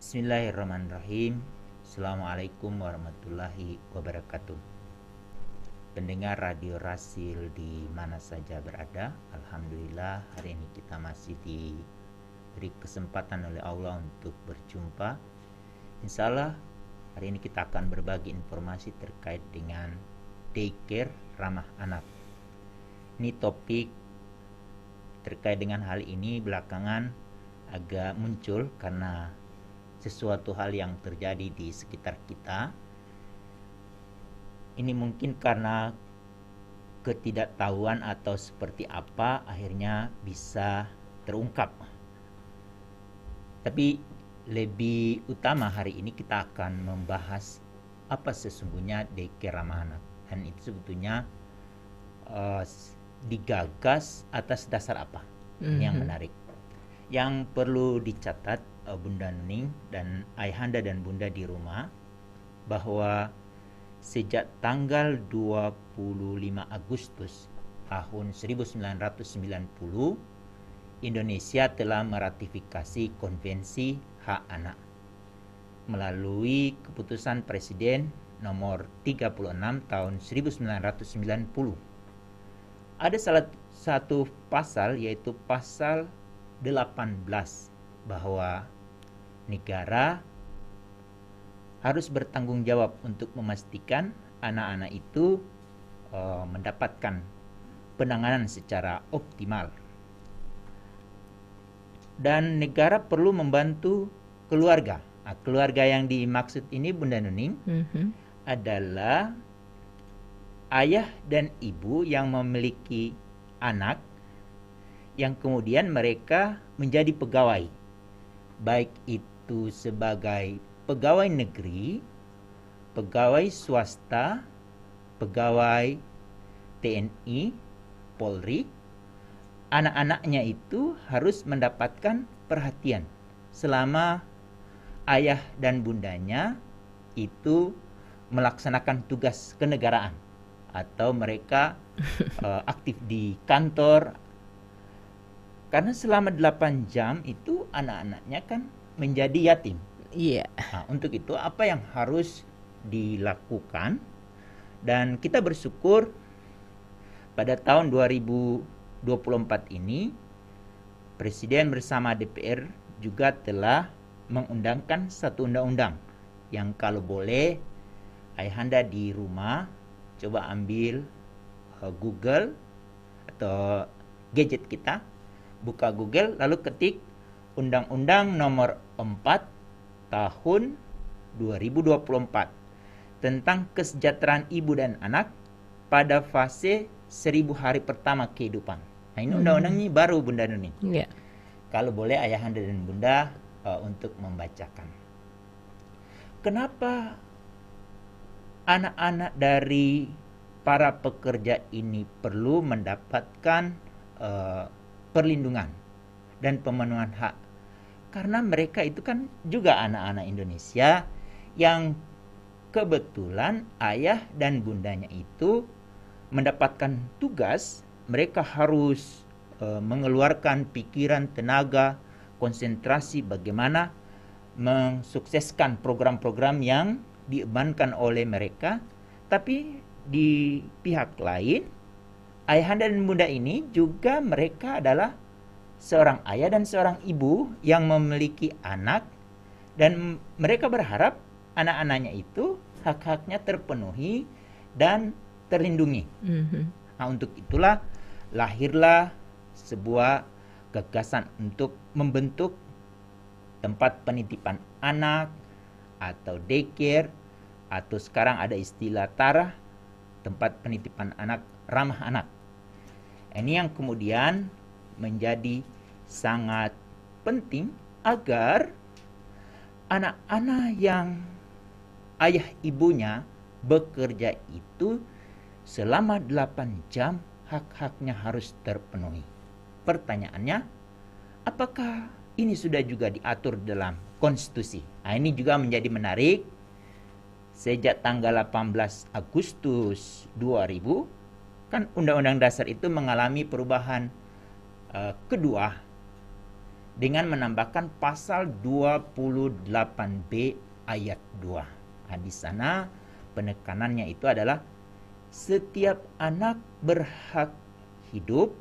Bismillahirrahmanirrahim Assalamualaikum warahmatullahi wabarakatuh Pendengar Radio Rasil di mana saja berada Alhamdulillah hari ini kita masih diberi kesempatan oleh Allah untuk berjumpa Insya Allah hari ini kita akan berbagi informasi terkait dengan daycare ramah anak Ini topik terkait dengan hal ini belakangan agak muncul karena sesuatu hal yang terjadi di sekitar kita. Ini mungkin karena ketidaktahuan atau seperti apa akhirnya bisa terungkap. Tapi lebih utama hari ini kita akan membahas apa sesungguhnya daycare ramah dan itu sebetulnya uh, digagas atas dasar apa mm -hmm. yang mhm. menarik yang perlu dicatat uh, Bunda Nuning dan Ayahanda dan Bunda di rumah bahwa sejak tanggal 25 Agustus tahun 1990 Indonesia telah meratifikasi Konvensi Hak Anak melalui keputusan Presiden nomor 36 tahun 1990. Ada salah satu pasal yaitu pasal 18 bahwa negara harus bertanggung jawab untuk memastikan anak-anak itu e, mendapatkan penanganan secara optimal. Dan negara perlu membantu keluarga. Nah, keluarga yang dimaksud ini Bunda Nuning mm -hmm. adalah ayah dan ibu yang memiliki anak yang kemudian mereka menjadi pegawai, baik itu sebagai pegawai negeri, pegawai swasta, pegawai TNI, Polri. Anak-anaknya itu harus mendapatkan perhatian selama ayah dan bundanya itu melaksanakan tugas kenegaraan atau mereka uh, aktif di kantor karena selama 8 jam itu anak-anaknya kan menjadi yatim. Iya. Yeah. Nah, untuk itu apa yang harus dilakukan? Dan kita bersyukur pada tahun 2024 ini Presiden bersama DPR juga telah mengundangkan satu undang-undang yang kalau boleh ayahanda di rumah coba ambil eh, Google atau gadget kita buka Google lalu ketik Undang-Undang Nomor 4 Tahun 2024 tentang kesejahteraan ibu dan anak pada fase seribu hari pertama kehidupan. Nah, ini undang-undang hmm. ini baru Bunda Nuni. Yeah. Kalau boleh ayahanda dan Bunda uh, untuk membacakan. Kenapa anak-anak dari para pekerja ini perlu mendapatkan uh, perlindungan dan pemenuhan hak. Karena mereka itu kan juga anak-anak Indonesia yang kebetulan ayah dan bundanya itu mendapatkan tugas, mereka harus e, mengeluarkan pikiran, tenaga, konsentrasi bagaimana mensukseskan program-program yang diembankan oleh mereka, tapi di pihak lain Ayahanda dan bunda ini juga mereka adalah seorang ayah dan seorang ibu yang memiliki anak dan mereka berharap anak-anaknya itu hak-haknya terpenuhi dan terlindungi. Mm-hmm. Nah, untuk itulah lahirlah sebuah gagasan untuk membentuk tempat penitipan anak atau daycare atau sekarang ada istilah tarah tempat penitipan anak ramah anak. Ini yang kemudian menjadi sangat penting agar anak-anak yang ayah ibunya bekerja itu selama 8 jam hak-haknya harus terpenuhi. Pertanyaannya, apakah ini sudah juga diatur dalam konstitusi? Nah, ini juga menjadi menarik. Sejak tanggal 18 Agustus 2000, Kan Undang-Undang Dasar itu mengalami perubahan uh, kedua dengan menambahkan pasal 28B ayat 2. Nah, di sana penekanannya itu adalah setiap anak berhak hidup,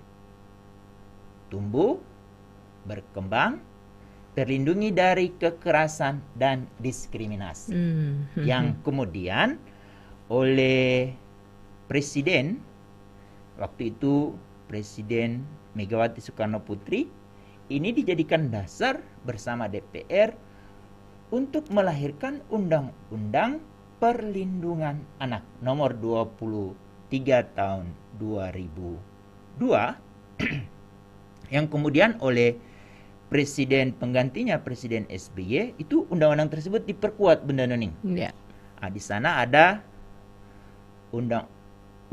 tumbuh, berkembang, terlindungi dari kekerasan dan diskriminasi. -hmm. Yang hmm. kemudian oleh presiden Waktu itu Presiden Megawati Soekarno Putri ini dijadikan dasar bersama DPR untuk melahirkan Undang-Undang Perlindungan Anak nomor 23 tahun 2002 yang kemudian oleh presiden penggantinya Presiden SBY itu undang-undang tersebut diperkuat Bunda Nuning. Yeah. Nah, di sana ada undang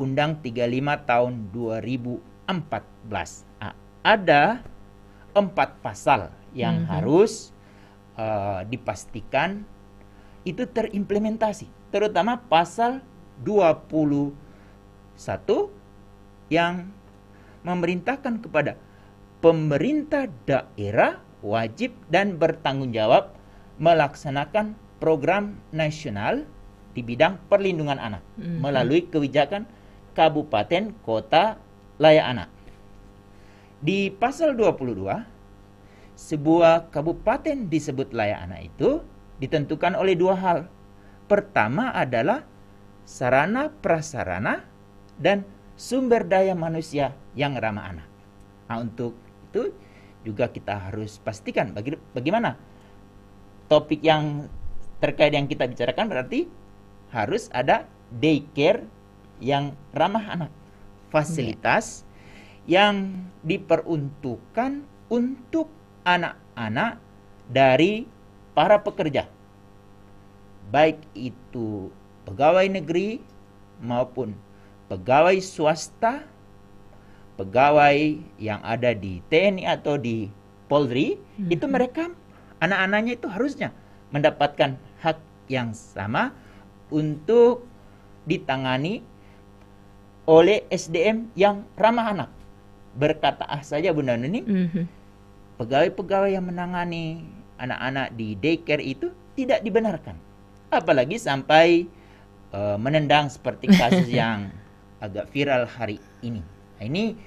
Undang-Undang 35 tahun 2014. Nah, ada empat pasal yang mm -hmm. harus uh, dipastikan itu terimplementasi, terutama pasal 21 yang memerintahkan kepada pemerintah daerah wajib dan bertanggung jawab melaksanakan program nasional di bidang perlindungan anak -hmm. melalui kebijakan kabupaten kota layak anak. Di pasal 22, sebuah kabupaten disebut layak anak itu ditentukan oleh dua hal. Pertama adalah sarana prasarana dan sumber daya manusia yang ramah anak. Nah, untuk itu juga kita harus pastikan baga bagaimana topik yang terkait yang kita bicarakan berarti harus ada daycare yang ramah anak, fasilitas yeah. yang diperuntukkan untuk anak-anak dari para pekerja, baik itu pegawai negeri maupun pegawai swasta, pegawai yang ada di TNI atau di Polri, mm-hmm. itu mereka anak-anaknya itu harusnya mendapatkan hak yang sama untuk ditangani oleh SDM yang ramah anak. Berkata ah saja Bunda Nuni, mm-hmm. pegawai-pegawai yang menangani anak-anak di daycare itu tidak dibenarkan. Apalagi sampai uh, menendang seperti kasus yang agak viral hari ini. Nah, ini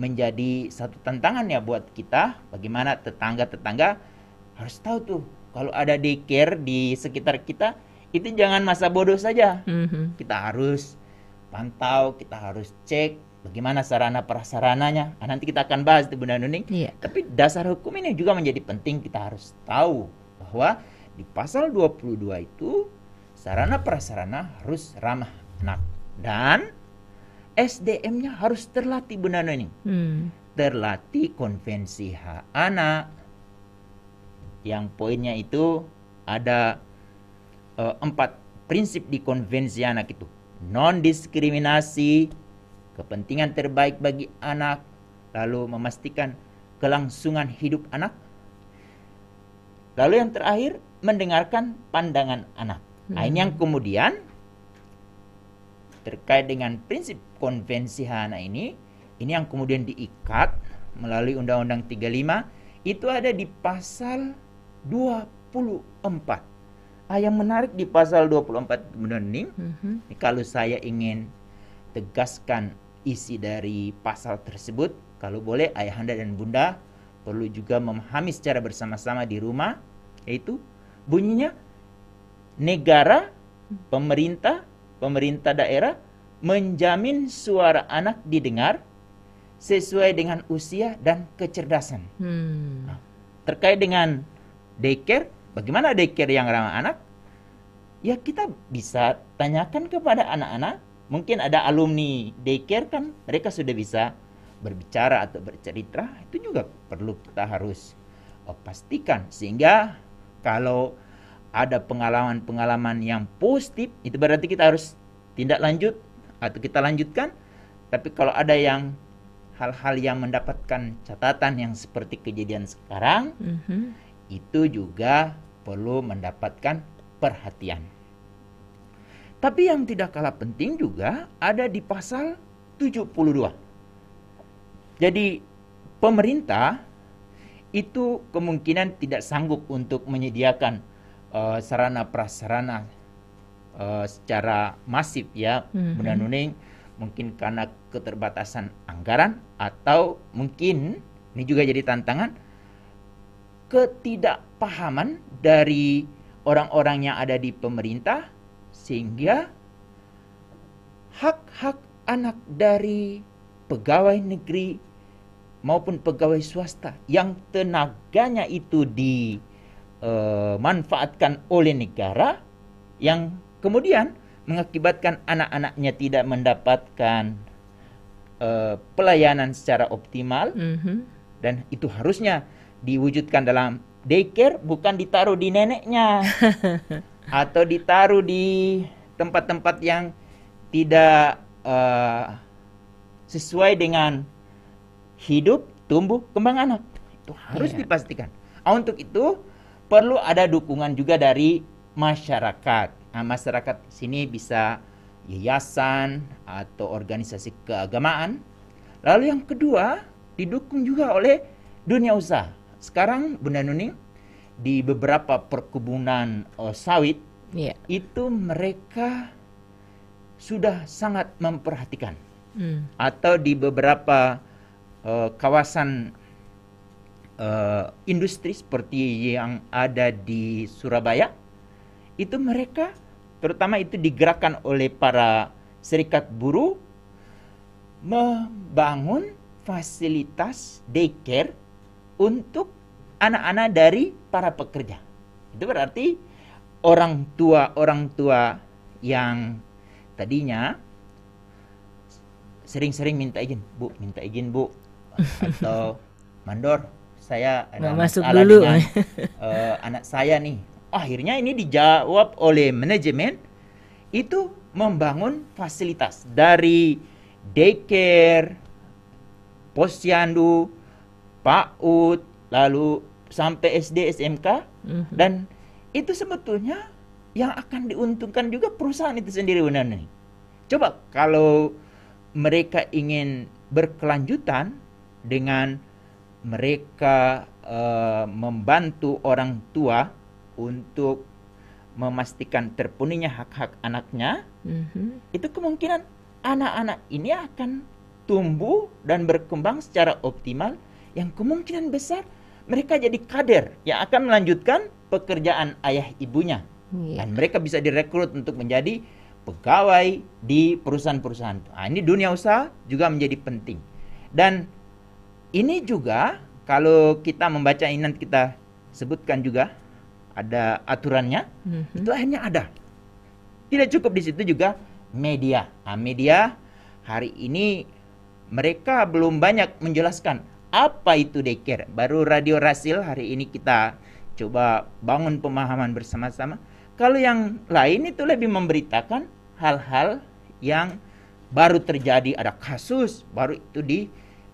menjadi satu tantangan ya buat kita bagaimana tetangga-tetangga harus tahu tuh kalau ada daycare di sekitar kita itu jangan masa bodoh saja. Mm-hmm. Kita harus pantau, kita harus cek bagaimana sarana prasarananya. Nah, nanti kita akan bahas itu Bunda Nuning. Yeah. Tapi dasar hukum ini juga menjadi penting kita harus tahu bahwa di pasal 22 itu sarana prasarana harus ramah anak dan SDM-nya harus terlatih Bunda Nuning. Hmm. Terlatih konvensi hak anak yang poinnya itu ada uh, empat prinsip di konvensi anak itu non-diskriminasi, kepentingan terbaik bagi anak, lalu memastikan kelangsungan hidup anak. Lalu yang terakhir, mendengarkan pandangan anak. Nah, ini yang hmm. kemudian terkait dengan prinsip konvensi HANA ini, ini yang kemudian diikat melalui Undang-Undang 35 itu ada di pasal 24. Ah, yang menarik di pasal 24 puluh empat mm-hmm. kalau saya ingin tegaskan isi dari pasal tersebut, kalau boleh ayahanda dan bunda perlu juga memahami secara bersama-sama di rumah, yaitu bunyinya negara, pemerintah, pemerintah daerah menjamin suara anak didengar sesuai dengan usia dan kecerdasan. Hmm. Nah, terkait dengan daycare, Bagaimana daycare yang ramah anak? Ya kita bisa tanyakan kepada anak-anak. Mungkin ada alumni daycare kan mereka sudah bisa berbicara atau bercerita. Itu juga perlu kita harus oh, pastikan. Sehingga kalau ada pengalaman-pengalaman yang positif itu berarti kita harus tindak lanjut atau kita lanjutkan. Tapi kalau ada yang hal-hal yang mendapatkan catatan yang seperti kejadian sekarang mm -hmm. itu juga perlu mendapatkan perhatian. Tapi yang tidak kalah penting juga ada di pasal 72. Jadi pemerintah itu kemungkinan tidak sanggup untuk menyediakan uh, sarana prasarana uh, secara masif ya, mm-hmm. Nuning mungkin karena keterbatasan anggaran atau mungkin ini juga jadi tantangan ketidak pahaman dari orang-orang yang ada di pemerintah sehingga hak-hak anak dari pegawai negeri maupun pegawai swasta yang tenaganya itu dimanfaatkan eh, oleh negara yang kemudian mengakibatkan anak-anaknya tidak mendapatkan uh, pelayanan secara optimal mm -hmm. dan itu harusnya diwujudkan dalam daycare bukan ditaruh di neneknya atau ditaruh di tempat-tempat yang tidak uh, sesuai dengan hidup, tumbuh, kembang anak. Itu harus yeah. dipastikan. Nah, untuk itu perlu ada dukungan juga dari masyarakat. Nah, masyarakat sini bisa yayasan atau organisasi keagamaan. Lalu yang kedua, didukung juga oleh dunia usaha. Sekarang Bunda Nuning di beberapa perkebunan uh, sawit yeah. itu mereka sudah sangat memperhatikan mm. atau di beberapa uh, kawasan uh, industri seperti yang ada di Surabaya itu mereka terutama itu digerakkan oleh para serikat buruh membangun fasilitas daycare untuk anak-anak dari para pekerja. Itu berarti orang tua orang tua yang tadinya sering-sering minta izin, Bu, minta izin, Bu. Atau mandor, saya ada masalah masuk dulu. Dengan, uh, anak saya nih. Akhirnya ini dijawab oleh manajemen itu membangun fasilitas dari daycare, posyandu, PAUD, lalu sampai SD, SMK mm-hmm. dan itu sebetulnya yang akan diuntungkan juga perusahaan itu sendiri Bunda Coba kalau mereka ingin berkelanjutan dengan mereka uh, membantu orang tua untuk memastikan terpenuhinya hak-hak anaknya, mm-hmm. itu kemungkinan anak-anak ini akan tumbuh dan berkembang secara optimal yang kemungkinan besar mereka jadi kader yang akan melanjutkan pekerjaan ayah ibunya. Yeah. Dan mereka bisa direkrut untuk menjadi pegawai di perusahaan-perusahaan. Nah, ini dunia usaha juga menjadi penting. Dan ini juga kalau kita membaca ini nanti kita sebutkan juga ada aturannya. Mm-hmm. Itu akhirnya ada. Tidak cukup di situ juga media. Nah, media hari ini mereka belum banyak menjelaskan apa itu daycare? Baru Radio Rasil hari ini kita coba bangun pemahaman bersama-sama. Kalau yang lain itu lebih memberitakan hal-hal yang baru terjadi ada kasus baru itu di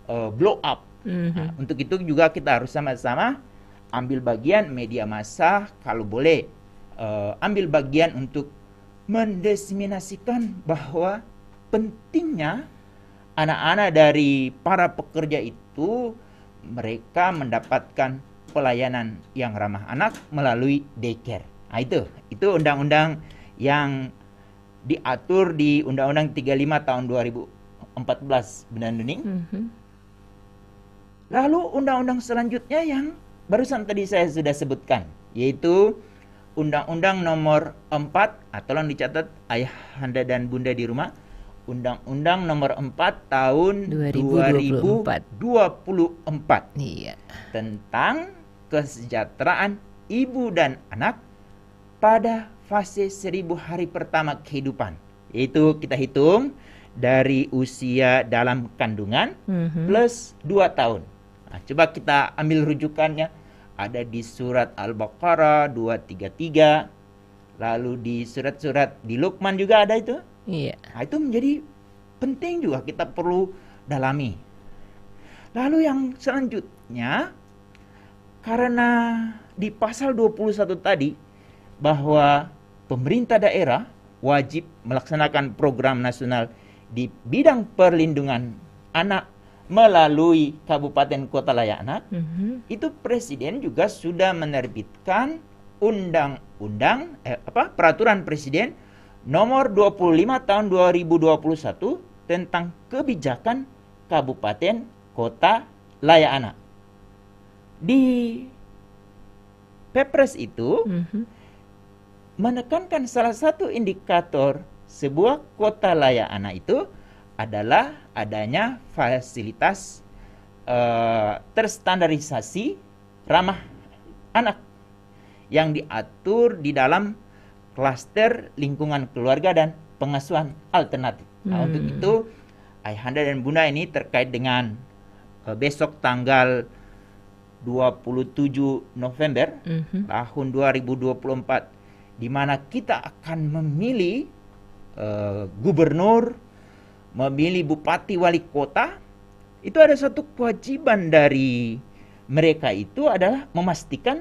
uh, blow up. Mm-hmm. Nah, untuk itu juga kita harus sama-sama ambil bagian media massa kalau boleh uh, ambil bagian untuk mendesiminasikan bahwa pentingnya anak-anak dari para pekerja itu mereka mendapatkan pelayanan yang ramah anak melalui daycare. Nah, itu itu undang-undang yang diatur di Undang-Undang 35 tahun 2014 benar Nuning. Mm -hmm. Lalu undang-undang selanjutnya yang barusan tadi saya sudah sebutkan yaitu Undang-Undang nomor 4 atau yang dicatat ayah Anda dan Bunda di rumah Undang-Undang Nomor 4 Tahun 2024. 2024. Iya. Tentang kesejahteraan ibu dan anak pada fase seribu hari pertama kehidupan. Itu kita hitung dari usia dalam kandungan mm-hmm. plus 2 tahun. Nah, coba kita ambil rujukannya. Ada di surat Al-Baqarah 233. Lalu di surat-surat di Luqman juga ada itu. Iya. Nah, itu menjadi penting juga kita perlu dalami. Lalu yang selanjutnya karena di pasal 21 tadi bahwa pemerintah daerah wajib melaksanakan program nasional di bidang perlindungan anak melalui kabupaten kota layak anak. Mm -hmm. Itu presiden juga sudah menerbitkan undang-undang eh, apa peraturan presiden nomor 25 tahun 2021 tentang kebijakan kabupaten kota layak anak. Di Pepres itu mm-hmm. menekankan salah satu indikator sebuah kota layak anak itu adalah adanya fasilitas uh, terstandarisasi ramah anak yang diatur di dalam klaster lingkungan keluarga dan pengasuhan alternatif. Hmm. Nah, untuk hmm. itu Ayahanda dan Bunda ini terkait dengan uh, besok tanggal 27 November mm -hmm. tahun 2024 di mana kita akan memilih uh, gubernur, memilih bupati, wali kota. Itu ada satu kewajiban dari mereka itu adalah memastikan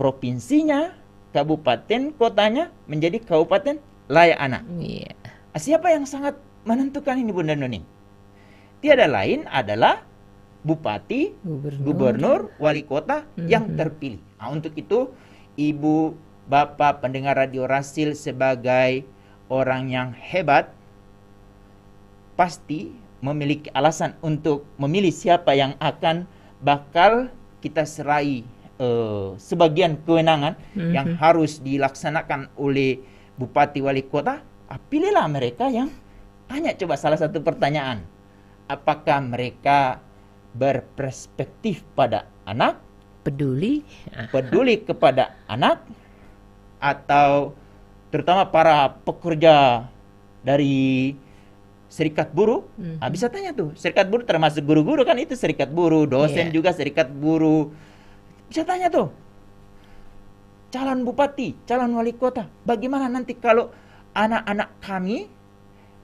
provinsinya kabupaten kotanya menjadi kabupaten anak. Yeah. Iya. Siapa yang sangat menentukan ini Bunda Nuning? Tiada lain adalah bupati, gubernur, gubernur wali kota mm-hmm. yang terpilih. Nah, untuk itu Ibu, Bapak pendengar Radio Rasil sebagai orang yang hebat pasti memiliki alasan untuk memilih siapa yang akan bakal kita serai. Eh, sebagian kewenangan mm-hmm. yang harus dilaksanakan oleh bupati wali kota, ah, pilihlah mereka yang tanya coba salah satu pertanyaan. Apakah mereka berperspektif pada anak? Peduli? Ah. Peduli kepada anak? Atau terutama para pekerja dari serikat buruh, mm hmm. ah, mhm. bisa tanya tuh serikat buruh termasuk guru-guru kan itu serikat buruh, dosen yeah. juga serikat buruh, bisa tanya tuh. Calon bupati, calon wali kota. Bagaimana nanti kalau anak-anak kami,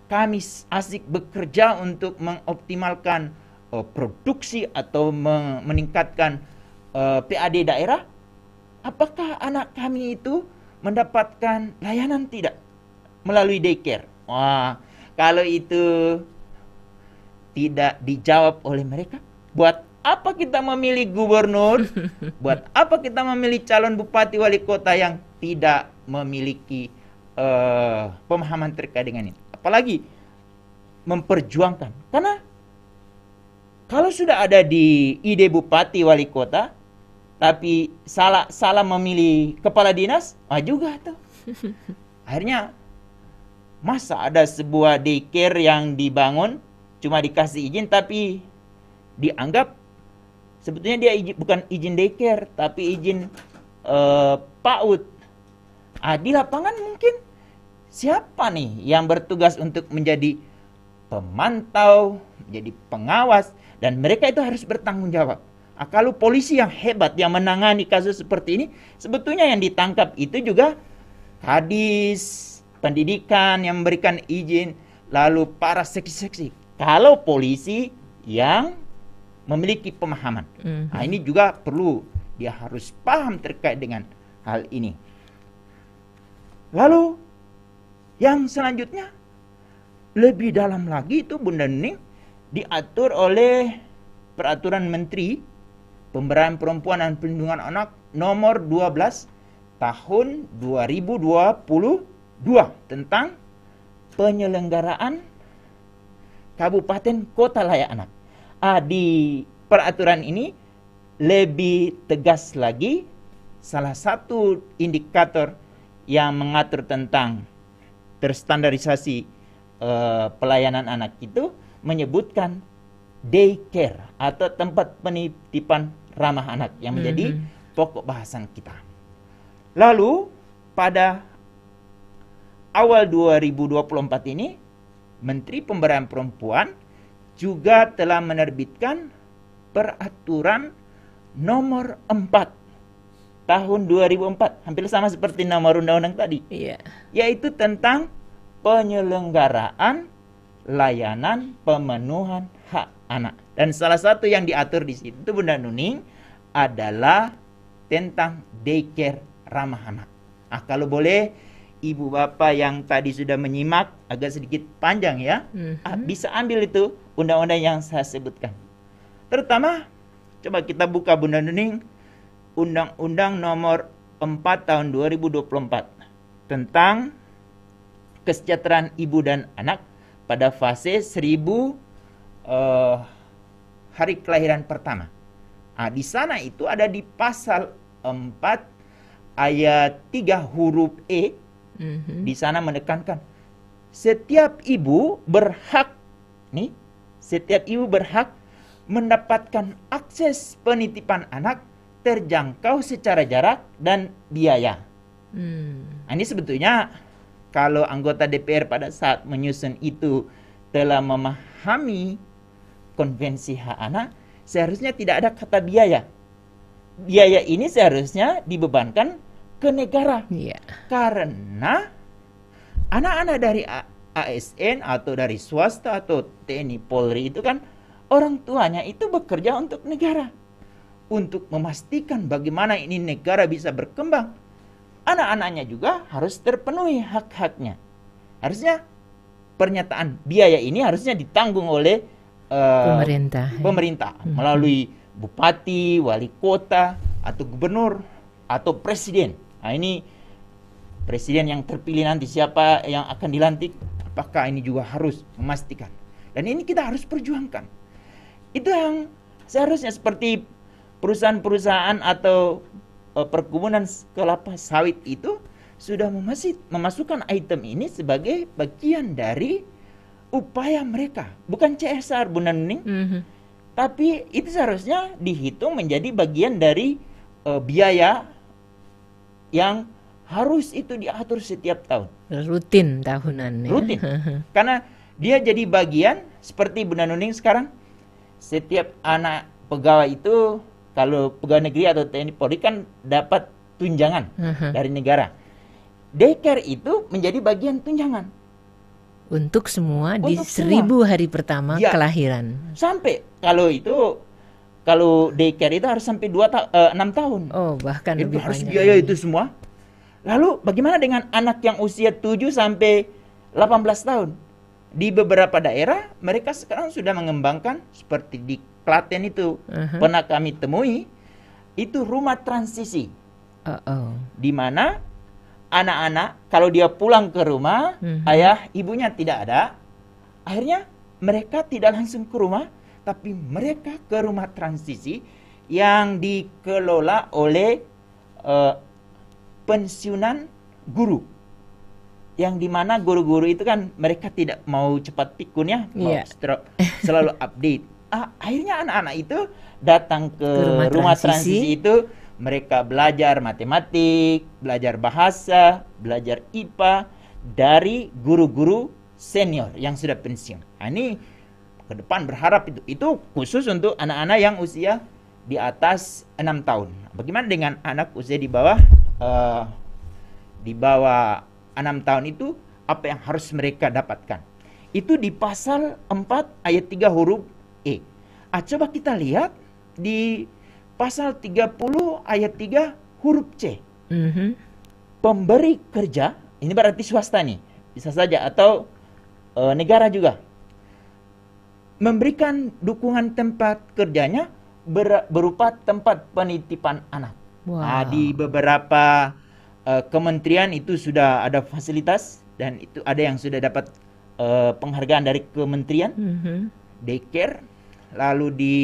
kami asik bekerja untuk mengoptimalkan uh, produksi atau meningkatkan uh, eh, PAD daerah? Apakah anak kami itu mendapatkan layanan tidak melalui daycare? Wah, kalau itu tidak dijawab oleh mereka, buat apa kita memilih gubernur? Buat apa kita memilih calon bupati wali kota yang tidak memiliki uh, pemahaman terkait dengan ini? Apalagi memperjuangkan. Karena kalau sudah ada di ide bupati wali kota, tapi salah salah memilih kepala dinas, ah juga tuh. Akhirnya masa ada sebuah daycare yang dibangun cuma dikasih izin tapi dianggap sebetulnya dia izin, bukan izin daycare tapi izin uh, PAUD ah, di lapangan mungkin siapa nih yang bertugas untuk menjadi pemantau menjadi pengawas dan mereka itu harus bertanggung jawab ah, kalau polisi yang hebat yang menangani kasus seperti ini sebetulnya yang ditangkap itu juga hadis pendidikan yang memberikan izin lalu para seksi-seksi kalau polisi yang memiliki pemahaman. Mm-hmm. Nah, ini juga perlu dia harus paham terkait dengan hal ini. Lalu yang selanjutnya lebih dalam lagi itu Bunda Nening diatur oleh peraturan menteri pemberdayaan perempuan dan perlindungan anak nomor 12 tahun 2022 tentang penyelenggaraan kabupaten kota layak anak uh, di peraturan ini lebih tegas lagi salah satu indikator yang mengatur tentang terstandarisasi uh, pelayanan anak itu menyebutkan daycare atau tempat penitipan ramah anak yang menjadi mm -hmm. pokok bahasan kita. Lalu pada awal 2024 ini Menteri Pemberdayaan Perempuan juga telah menerbitkan peraturan nomor 4 tahun 2004 hampir sama seperti nomor undang-undang tadi yeah. yaitu tentang penyelenggaraan layanan pemenuhan hak anak dan salah satu yang diatur di situ Bunda Nuning adalah tentang daycare ramah anak. Ah kalau boleh ibu bapak yang tadi sudah menyimak agak sedikit panjang ya, mm-hmm. bisa ambil itu undang-undang yang saya sebutkan. Terutama coba kita buka Bunda Nuning Undang-Undang Nomor 4 Tahun 2024 tentang kesejahteraan ibu dan anak pada fase 1000 uh, eh, hari kelahiran pertama. Nah, di sana itu ada di pasal 4 ayat 3 huruf E Mhm. Di sana menekankan setiap ibu berhak nih, setiap ibu berhak mendapatkan akses penitipan anak terjangkau secara jarak dan biaya. Hmm. Nah, ini sebetulnya kalau anggota DPR pada saat menyusun itu telah memahami konvensi hak anak, seharusnya tidak ada kata biaya. Biaya ini seharusnya dibebankan ke negara. Yeah. Karena anak-anak dari ASN atau dari swasta atau TNI Polri itu kan orang tuanya itu bekerja untuk negara. Untuk memastikan bagaimana ini negara bisa berkembang, anak-anaknya juga harus terpenuhi hak-haknya. Harusnya pernyataan biaya ini harusnya ditanggung oleh uh, pemerintah, pemerintah ya. melalui bupati, wali kota, atau gubernur atau presiden. Nah, ini presiden yang terpilih nanti siapa yang akan dilantik, apakah ini juga harus memastikan. Dan ini kita harus perjuangkan. Itu yang seharusnya seperti perusahaan-perusahaan atau eh, perkebunan kelapa sawit itu sudah memasih, memasukkan item ini sebagai bagian dari upaya mereka, bukan CSR Bu Nuning. mm -hmm. tapi itu seharusnya dihitung menjadi bagian dari uh, biaya yang harus itu diatur setiap tahun. Rutin tahunan. Ya? Rutin. Karena dia jadi bagian seperti Bunda Nuning sekarang setiap anak pegawai itu kalau pegawai negeri atau TNI Polri kan dapat tunjangan uh-huh. dari negara. Daycare itu menjadi bagian tunjangan. Untuk semua Untuk di semua. seribu hari pertama ya. kelahiran. Sampai kalau itu kalau daycare itu harus sampai dua ta uh, eh, 6 tahun. Oh, bahkan itu lebih harus banyak biaya itu semua. Lalu bagaimana dengan anak yang usia 7 sampai 18 tahun? Di beberapa daerah mereka sekarang sudah mengembangkan seperti di Klaten itu uh -huh. pernah kami temui itu rumah transisi. Uh -oh. Di mana anak-anak kalau dia pulang ke rumah, uh -huh. ayah ibunya tidak ada, akhirnya mereka tidak langsung ke rumah, tapi mereka ke rumah transisi yang dikelola oleh uh, pensiunan guru yang dimana guru-guru itu kan mereka tidak mau cepat pikun ya mau yeah. selalu update ah, akhirnya anak-anak itu datang ke, ke rumah, rumah transisi. transisi itu mereka belajar matematik belajar bahasa belajar IPA dari guru-guru senior yang sudah pensiun nah, ini ke depan berharap itu itu khusus untuk anak-anak yang usia di atas enam tahun. Bagaimana dengan anak usia di bawah uh, di bawah enam tahun itu apa yang harus mereka dapatkan? Itu di pasal 4 ayat 3 huruf E. Ah, coba kita lihat di pasal 30 ayat 3 huruf C. Mm -hmm. Pemberi kerja, ini berarti swasta nih, bisa saja atau uh, negara juga memberikan dukungan tempat kerjanya ber, berupa tempat penitipan anak. Wow. Nah, di beberapa uh, kementerian itu sudah ada fasilitas dan itu ada yang sudah dapat uh, penghargaan dari kementerian, mm-hmm. daycare, lalu di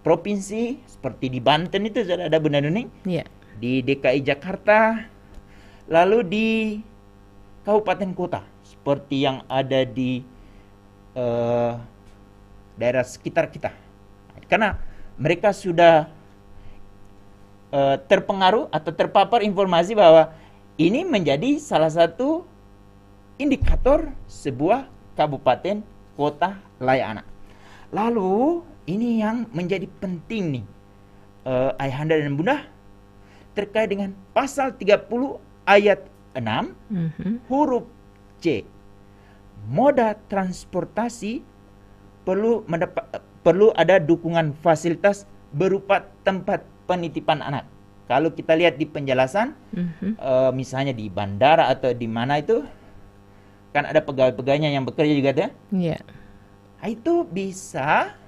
provinsi seperti di Banten itu sudah ada Bunda Nuning, yeah. di DKI Jakarta, lalu di kabupaten kota seperti yang ada di uh, daerah sekitar kita. Karena mereka sudah uh, terpengaruh atau terpapar informasi bahwa ini menjadi salah satu indikator sebuah kabupaten kota layak anak. Lalu ini yang menjadi penting nih uh, ayahanda dan bunda terkait dengan pasal 30 ayat 6 mm -hmm. huruf C moda transportasi perlu mendapat perlu ada dukungan fasilitas berupa tempat penitipan anak. Kalau kita lihat di penjelasan, mm-hmm. uh, misalnya di bandara atau di mana itu, kan ada pegawai-pegawainya yang bekerja juga, ya. Yeah. Iya. Itu bisa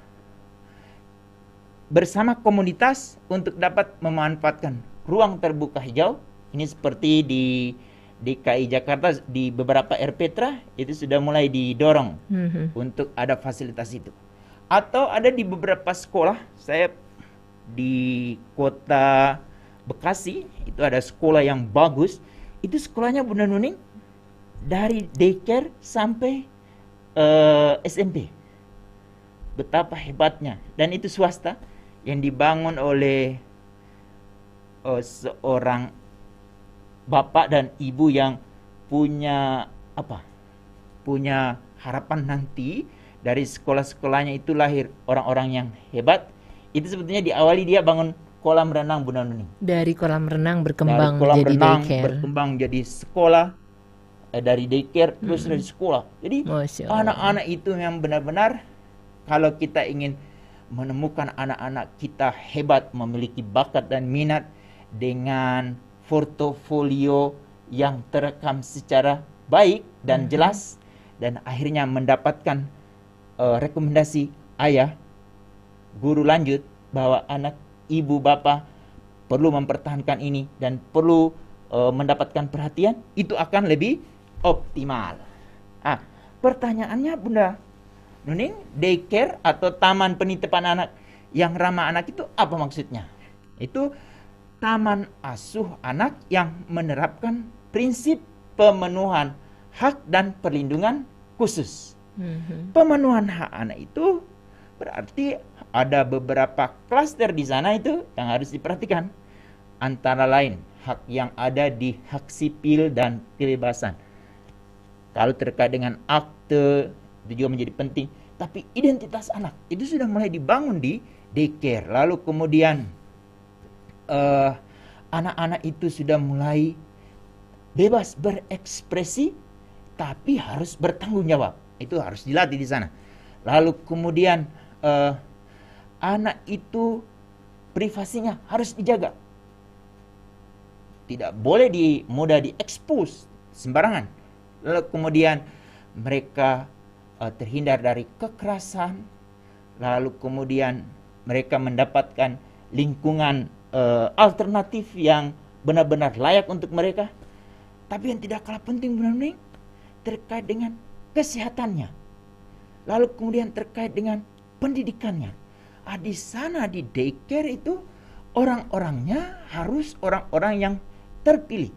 bersama komunitas untuk dapat memanfaatkan ruang terbuka hijau. Ini seperti di DKI Jakarta di beberapa RPtra itu sudah mulai didorong mm-hmm. untuk ada fasilitas itu. Atau ada di beberapa sekolah, saya di kota Bekasi itu ada sekolah yang bagus, itu sekolahnya Bunda Nuning dari daycare sampai uh, eh, SMP. Betapa hebatnya dan itu swasta yang dibangun oleh uh, seorang bapak dan ibu yang punya apa? Punya harapan nanti dari sekolah-sekolahnya itu lahir orang-orang yang hebat. Itu sebetulnya diawali dia bangun kolam renang Bunda Nuni. Dari kolam renang berkembang dari kolam jadi renang daycare. berkembang jadi sekolah eh, dari daycare hmm. terus dari sekolah. Jadi anak-anak itu yang benar-benar kalau kita ingin menemukan anak-anak kita hebat memiliki bakat dan minat dengan portofolio yang terekam secara baik dan hmm. jelas dan akhirnya mendapatkan uh, rekomendasi ayah guru lanjut bahwa anak ibu bapak perlu mempertahankan ini dan perlu uh, mendapatkan perhatian itu akan lebih optimal. Ah, pertanyaannya Bunda Nuning, daycare atau taman penitipan anak yang ramah anak itu apa maksudnya? Itu taman asuh anak yang menerapkan prinsip pemenuhan hak dan perlindungan khusus. Mhm. Pemenuhan hak anak itu berarti ada beberapa klaster di sana itu yang harus diperhatikan. Antara lain hak yang ada di hak sipil dan kebebasan. Kalau terkait dengan akte itu juga menjadi penting. Tapi identitas anak itu sudah mulai dibangun di daycare. Lalu kemudian anak eh, anak-anak itu sudah mulai bebas berekspresi, tapi harus bertanggung jawab. Itu harus dilatih di sana. Lalu kemudian uh, anak itu privasinya harus dijaga. Tidak boleh di mudah diekspos sembarangan. Lalu kemudian mereka uh, terhindar dari kekerasan. Lalu kemudian mereka mendapatkan lingkungan uh, alternatif yang benar-benar layak untuk mereka. Tapi yang tidak kalah penting benar-benar terkait dengan kesehatannya. Lalu kemudian terkait dengan pendidikannya. Ah, di sana di daycare itu orang-orangnya harus orang-orang yang terpilih.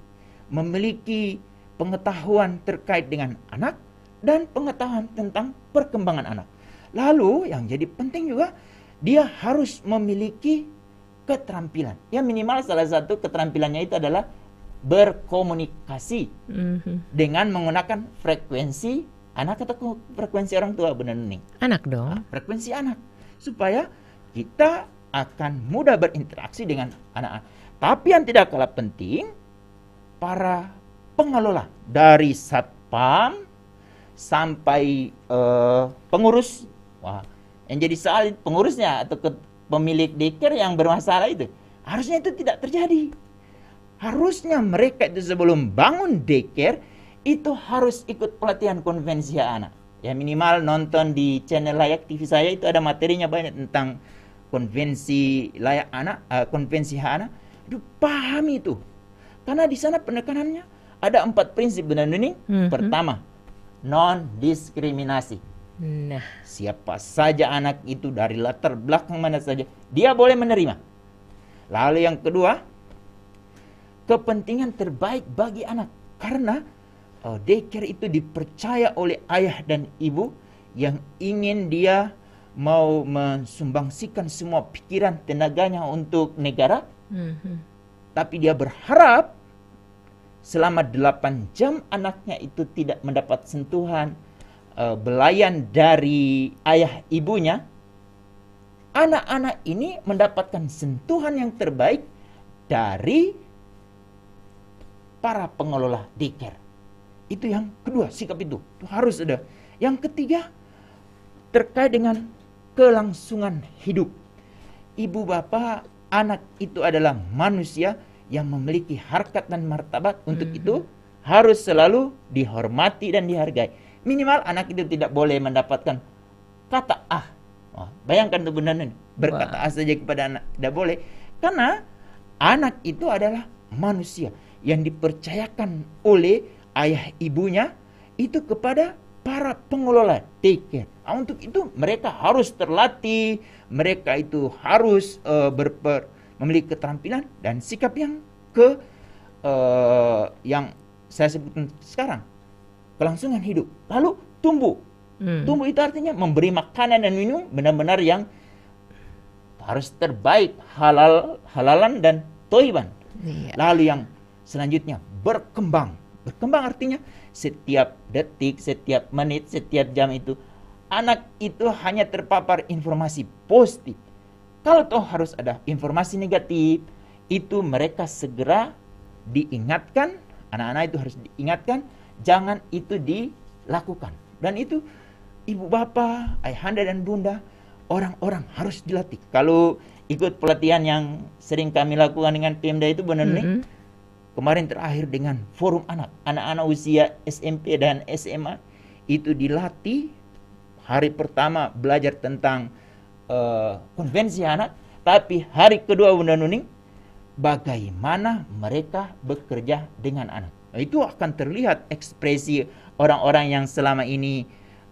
Memiliki pengetahuan terkait dengan anak dan pengetahuan tentang perkembangan anak. Lalu yang jadi penting juga dia harus memiliki keterampilan. Ya minimal salah satu keterampilannya itu adalah berkomunikasi mm-hmm. dengan menggunakan frekuensi anak atau frekuensi orang tua benar nih. Anak dong. Nah, frekuensi anak supaya kita akan mudah berinteraksi dengan anak-anak. Tapi yang tidak kalah penting para pengelola dari satpam sampai uh, pengurus, wah yang jadi soal pengurusnya atau ke, pemilik deker yang bermasalah itu. Harusnya itu tidak terjadi. Harusnya mereka itu sebelum bangun deker itu harus ikut pelatihan konvensi anak. Ya minimal nonton di channel layak TV saya itu ada materinya banyak tentang konvensi layak anak, uh, konvensi hak anak. Aduh, paham itu. Karena di sana penekanannya ada empat prinsip benar ini. -hmm. hmm. Pertama, non diskriminasi. Nah, siapa saja anak itu dari latar belakang mana saja, dia boleh menerima. Lalu yang kedua, kepentingan terbaik bagi anak. Karena oh, daycare itu dipercaya oleh ayah dan ibu yang ingin dia mau mensumbangsikan semua pikiran tenaganya untuk negara. Mm-hmm. Tapi dia berharap selama 8 jam anaknya itu tidak mendapat sentuhan, Eh, belayan dari ayah ibunya, anak-anak ini mendapatkan sentuhan yang terbaik dari para pengelola daycare. Itu yang kedua, sikap itu. itu harus ada. Yang ketiga, terkait dengan kelangsungan hidup. Ibu bapak, anak itu adalah manusia yang memiliki harkat dan martabat. Untuk -hmm. itu harus selalu dihormati dan dihargai minimal anak itu tidak boleh mendapatkan kata ah. Oh, bayangkan tuh benar ini berkata ah saja kepada anak tidak boleh karena anak itu adalah manusia yang dipercayakan oleh ayah ibunya itu kepada para pengelola tiket. Nah, untuk itu mereka harus terlatih, mereka itu harus uh, berper, memiliki keterampilan dan sikap yang ke uh, yang saya sebutkan sekarang kelangsungan hidup. Lalu tumbuh. Hmm. Tumbuh itu artinya memberi makanan dan minum benar-benar yang harus terbaik, halal, halalan dan toiban. Yeah. Lalu yang selanjutnya berkembang. Berkembang artinya setiap detik, setiap menit, setiap jam itu anak itu hanya terpapar informasi positif. Kalau toh harus ada informasi negatif, itu mereka segera diingatkan, anak-anak itu harus diingatkan Jangan itu dilakukan. Dan itu ibu bapak, ayahanda dan bunda, orang-orang harus dilatih. Kalau ikut pelatihan yang sering kami lakukan dengan Pemda itu benar mm -hmm. nih. Kemarin terakhir dengan forum anak, anak-anak usia SMP dan SMA itu dilatih hari pertama belajar tentang uh, konvensi anak, tapi hari kedua Bunda Nuning bagaimana mereka bekerja dengan anak itu akan terlihat ekspresi orang-orang yang selama ini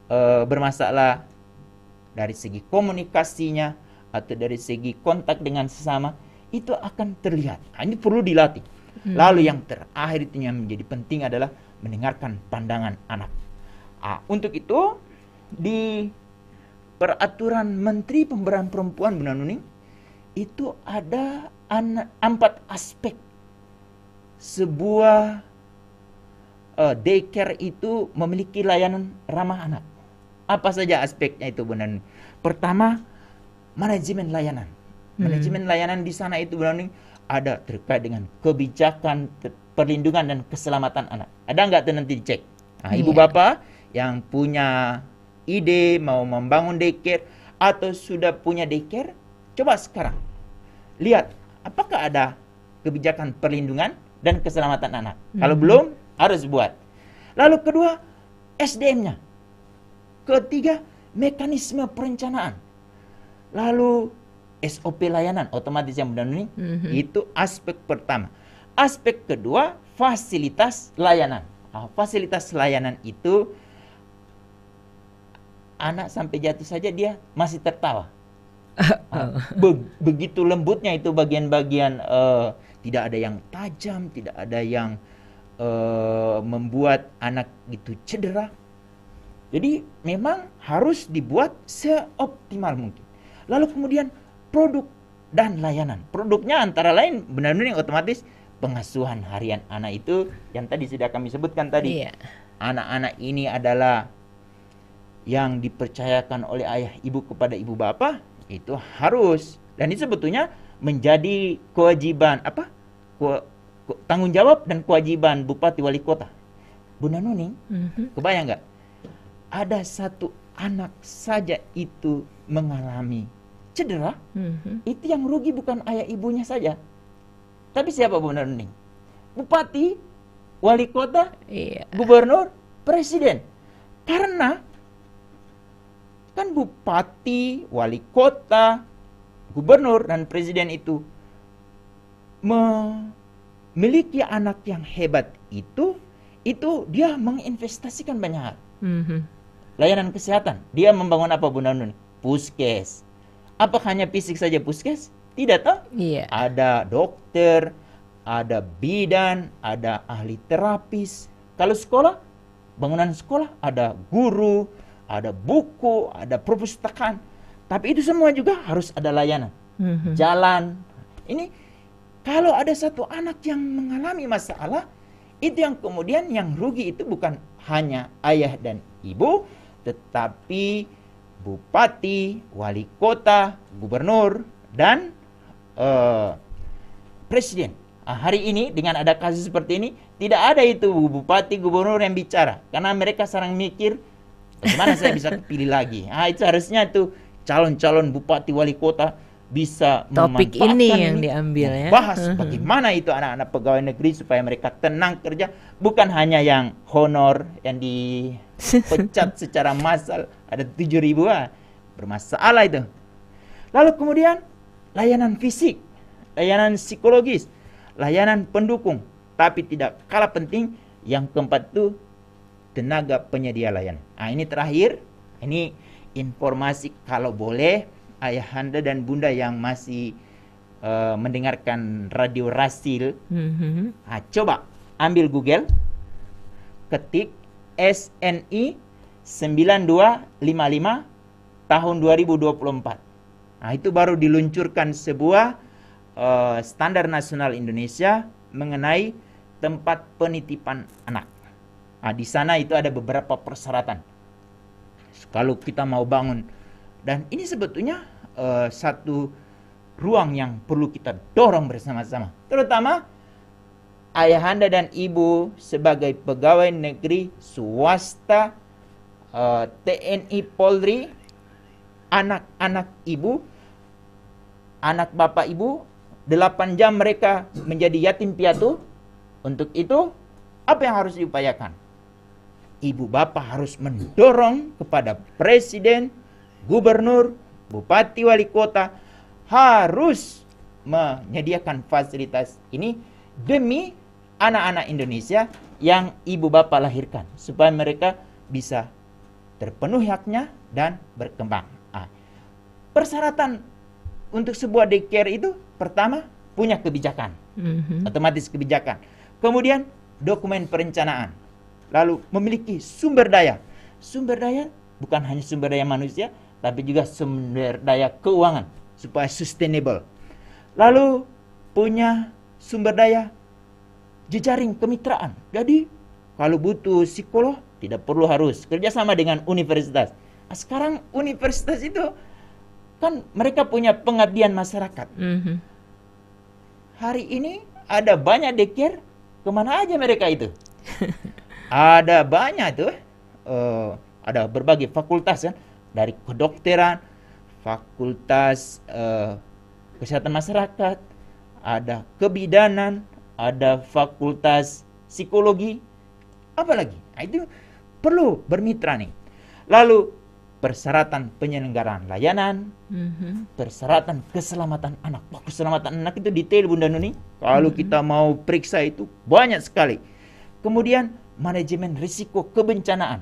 uh, bermasalah dari segi komunikasinya atau dari segi kontak dengan sesama itu akan terlihat. Hanya nah, ini perlu dilatih. Hmm. Lalu yang terakhir itu yang menjadi penting adalah mendengarkan pandangan anak. Nah, untuk itu di peraturan Menteri Pemberdayaan Perempuan Bu nuning itu ada empat aspek sebuah uh, daycare itu memiliki layanan ramah anak. Apa saja aspeknya itu Bu Nani? Pertama, manajemen layanan. Hmm. Manajemen layanan di sana itu Bu Nani ada terkait dengan kebijakan perlindungan dan keselamatan anak. Ada nggak tuh nanti dicek. Nah, yeah. ibu bapak yang punya ide mau membangun daycare atau sudah punya daycare, coba sekarang lihat apakah ada kebijakan perlindungan dan keselamatan anak. Hmm. Kalau belum, harus buat. Lalu kedua, SDM-nya. Ketiga, mekanisme perencanaan. Lalu SOP layanan otomatis yang benar ini mm-hmm. itu aspek pertama. Aspek kedua, fasilitas layanan. Nah, fasilitas layanan itu anak sampai jatuh saja dia masih tertawa. Ah, be- begitu lembutnya itu bagian-bagian uh, tidak ada yang tajam, tidak ada yang Eh, membuat anak itu cedera. Jadi memang harus dibuat seoptimal mungkin. Lalu kemudian produk dan layanan. Produknya antara lain benar-benar yang otomatis pengasuhan harian anak itu yang tadi sudah kami sebutkan tadi. anak iya. Anak-anak ini adalah yang dipercayakan oleh ayah ibu kepada ibu bapak itu harus dan ini sebetulnya menjadi kewajiban apa? tanggung jawab dan kewajiban bupati wali kota. Bunda Nuning, mhm. kebayang nggak? Ada satu anak saja itu mengalami cedera, mm-hmm. itu yang rugi bukan ayah ibunya saja. Tapi siapa Bunda Nuning? Bupati, wali kota, yeah. gubernur, presiden. Karena kan bupati, wali kota, gubernur dan presiden itu Miliki anak yang hebat itu itu dia menginvestasikan banyak hal. Mm-hmm. Layanan kesehatan, dia membangun apa Bunda Nun? Puskes. Apa hanya fisik saja puskes? Tidak toh? Yeah. Ada dokter, ada bidan, ada ahli terapis. Kalau sekolah, bangunan sekolah ada guru, ada buku, ada perpustakaan. Tapi itu semua juga harus ada layanan. Mm-hmm. Jalan. Ini kalau ada satu anak yang mengalami masalah, itu yang kemudian yang rugi itu bukan hanya ayah dan ibu, tetapi bupati, wali kota, gubernur, dan uh, presiden. Nah, hari ini dengan ada kasus seperti ini, tidak ada itu bupati, gubernur yang bicara. Karena mereka sekarang mikir, bagaimana saya bisa pilih lagi. Nah, itu harusnya itu calon-calon bupati, wali kota, bisa topik ini yang diambil ya. Bahas bagaimana itu anak-anak pegawai negeri supaya mereka tenang kerja, bukan hanya yang honor yang dipecat secara massal ada 7000 ah. Bermasalah itu. Lalu kemudian layanan fisik, layanan psikologis, layanan pendukung, tapi tidak kalah penting yang keempat itu tenaga penyedia layanan. Nah, ini terakhir, ini informasi kalau boleh ayahanda dan bunda yang masih uh, mendengarkan radio Rasil, mm-hmm. nah, coba ambil Google, ketik SNI 9255 tahun 2024. Nah, itu baru diluncurkan sebuah uh, standar nasional Indonesia mengenai tempat penitipan anak. Nah, di sana itu ada beberapa persyaratan. Kalau kita mau bangun dan ini sebetulnya uh, satu ruang yang perlu kita dorong bersama-sama. Terutama ayahanda dan ibu sebagai pegawai negeri swasta uh, eh, TNI Polri, anak-anak ibu, anak bapak ibu, delapan jam mereka menjadi yatim piatu. Untuk itu, apa yang harus diupayakan? Ibu bapak harus mendorong kepada presiden, gubernur, bupati wali kota harus menyediakan fasilitas ini demi anak-anak Indonesia yang ibu bapak lahirkan supaya mereka bisa terpenuhi haknya dan berkembang. Nah, persyaratan untuk sebuah daycare itu pertama punya kebijakan, mm-hmm. otomatis kebijakan. Kemudian dokumen perencanaan, lalu memiliki sumber daya. Sumber daya bukan hanya sumber daya manusia, tapi juga sumber daya keuangan supaya sustainable. Lalu punya sumber daya jejaring kemitraan. Jadi kalau butuh psikolog tidak perlu harus kerjasama dengan universitas. Nah, sekarang universitas itu kan mereka punya pengabdian masyarakat. Mm -hmm. Hari ini ada banyak deker kemana aja mereka itu? ada banyak tuh, uh, ada berbagai fakultas kan. Ya dari kedokteran, fakultas uh, kesehatan masyarakat, ada kebidanan, ada fakultas psikologi, apalagi. Nah, itu perlu bermitra nih. Lalu persyaratan penyelenggaraan layanan, mhm. persyaratan keselamatan anak. Wah, keselamatan anak itu detail Bunda Nuni. Kalau mm-hmm. kita mau periksa itu banyak sekali. Kemudian manajemen risiko kebencanaan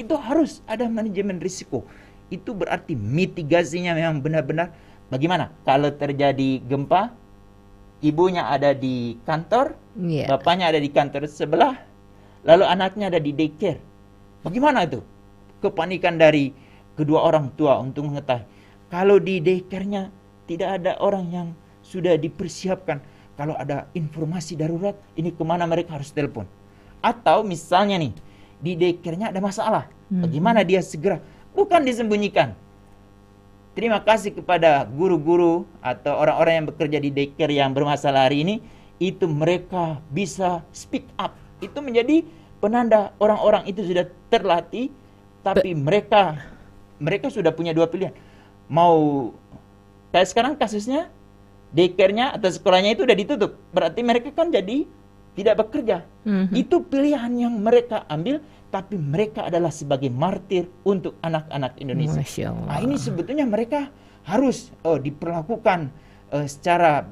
itu harus ada manajemen risiko. Itu berarti mitigasinya memang benar-benar bagaimana kalau terjadi gempa ibunya ada di kantor, yeah. bapaknya ada di kantor sebelah, lalu anaknya ada di daycare. Bagaimana itu? Kepanikan dari kedua orang tua untuk mengetahui. Kalau di daycare-nya tidak ada orang yang sudah dipersiapkan. Kalau ada informasi darurat, ini kemana mereka harus telepon. Atau misalnya nih, di dekernya ada masalah. Hmm. Bagaimana dia segera bukan disembunyikan. Terima kasih kepada guru-guru atau orang-orang yang bekerja di daycare yang bermasalah hari ini itu mereka bisa speak up. Itu menjadi penanda orang-orang itu sudah terlatih tapi mereka mereka sudah punya dua pilihan. Mau kayak sekarang kasusnya dekernya atau sekolahnya itu udah ditutup. Berarti mereka kan jadi tidak bekerja. Mm-hmm. Itu pilihan yang mereka ambil, tapi mereka adalah sebagai martir untuk anak-anak Indonesia. Nah, ini sebetulnya mereka harus uh, diperlakukan uh, secara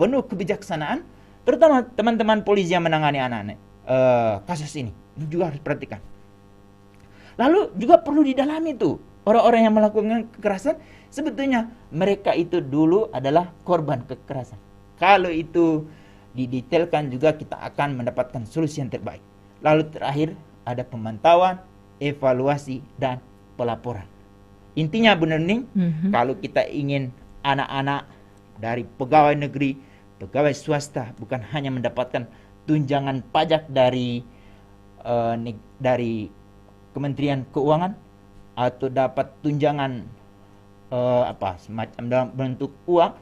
penuh kebijaksanaan, terutama teman-teman polisi yang menangani anak-anak uh, kasus ini. Ini juga harus perhatikan. Lalu juga perlu didalami tuh orang-orang yang melakukan kekerasan sebetulnya mereka itu dulu adalah korban kekerasan. Kalau itu didetailkan juga kita akan mendapatkan solusi yang terbaik. Lalu terakhir ada pemantauan, evaluasi dan pelaporan. Intinya Bu nih, mm-hmm. kalau kita ingin anak-anak dari pegawai negeri, pegawai swasta bukan hanya mendapatkan tunjangan pajak dari uh, dari Kementerian Keuangan atau dapat tunjangan uh, apa semacam dalam bentuk uang,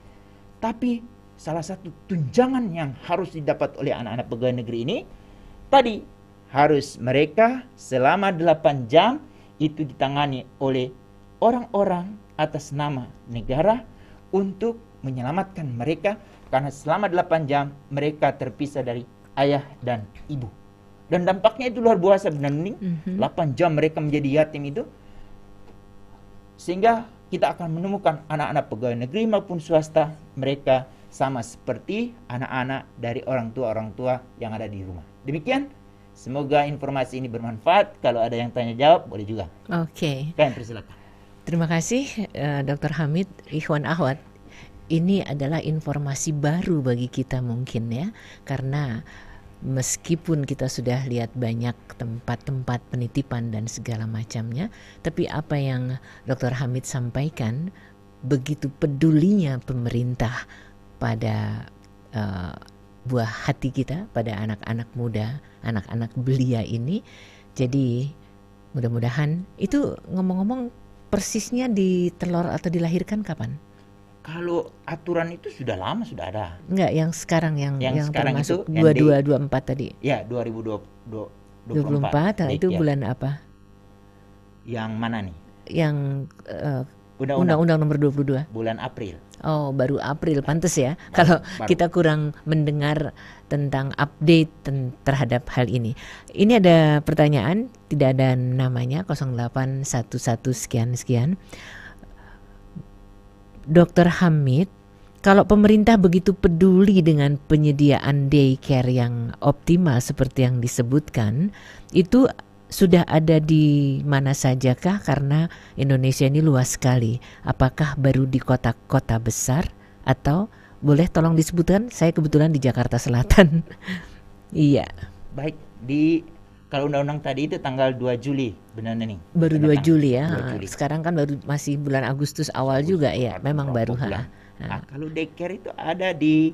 tapi salah satu tunjangan yang harus didapat oleh anak-anak pegawai negeri ini tadi harus mereka selama 8 jam itu ditangani oleh orang-orang atas nama negara untuk menyelamatkan mereka karena selama 8 jam mereka terpisah dari ayah dan ibu. Dan dampaknya itu luar biasa benar nih. Mm-hmm. 8 jam mereka menjadi yatim itu sehingga kita akan menemukan anak-anak pegawai negeri maupun swasta mereka sama seperti anak-anak dari orang tua-orang tua yang ada di rumah. Demikian, semoga informasi ini bermanfaat. Kalau ada yang tanya jawab, boleh juga. Oke. Okay. Kalian persilakan. Terima kasih eh, Dr. Hamid Ikhwan Ahwat. Ini adalah informasi baru bagi kita mungkin ya, karena meskipun kita sudah lihat banyak tempat-tempat penitipan dan segala macamnya, tapi apa yang Dr. Hamid sampaikan begitu pedulinya pemerintah pada uh, buah hati kita pada anak-anak muda, anak-anak belia ini. Jadi mudah-mudahan itu ngomong-ngomong persisnya di telur atau dilahirkan kapan? Kalau aturan itu sudah lama sudah ada. Enggak, yang sekarang yang yang, yang sekarang termasuk itu 2224 tadi. Ya, 2024. 24 atau itu ya. bulan apa? Yang mana nih? Yang uh, Undang-undang nomor 22. Bulan April. Oh, baru April pantas ya. Baru, kalau baru. kita kurang mendengar tentang update terhadap hal ini. Ini ada pertanyaan, tidak ada namanya 0811 sekian sekian. Dokter Hamid, kalau pemerintah begitu peduli dengan penyediaan daycare yang optimal seperti yang disebutkan, itu sudah ada di mana sajakah karena Indonesia ini luas sekali. Apakah baru di kota-kota besar atau boleh tolong disebutkan? Saya kebetulan di Jakarta Selatan. iya. Baik, di kalau undang-undang tadi itu tanggal 2 Juli benar nih. Baru 2 Juli ya. 2 Juli. Sekarang kan baru masih bulan Agustus awal Agustus, juga ya, memang baru ha. Nah, kalau daycare itu ada di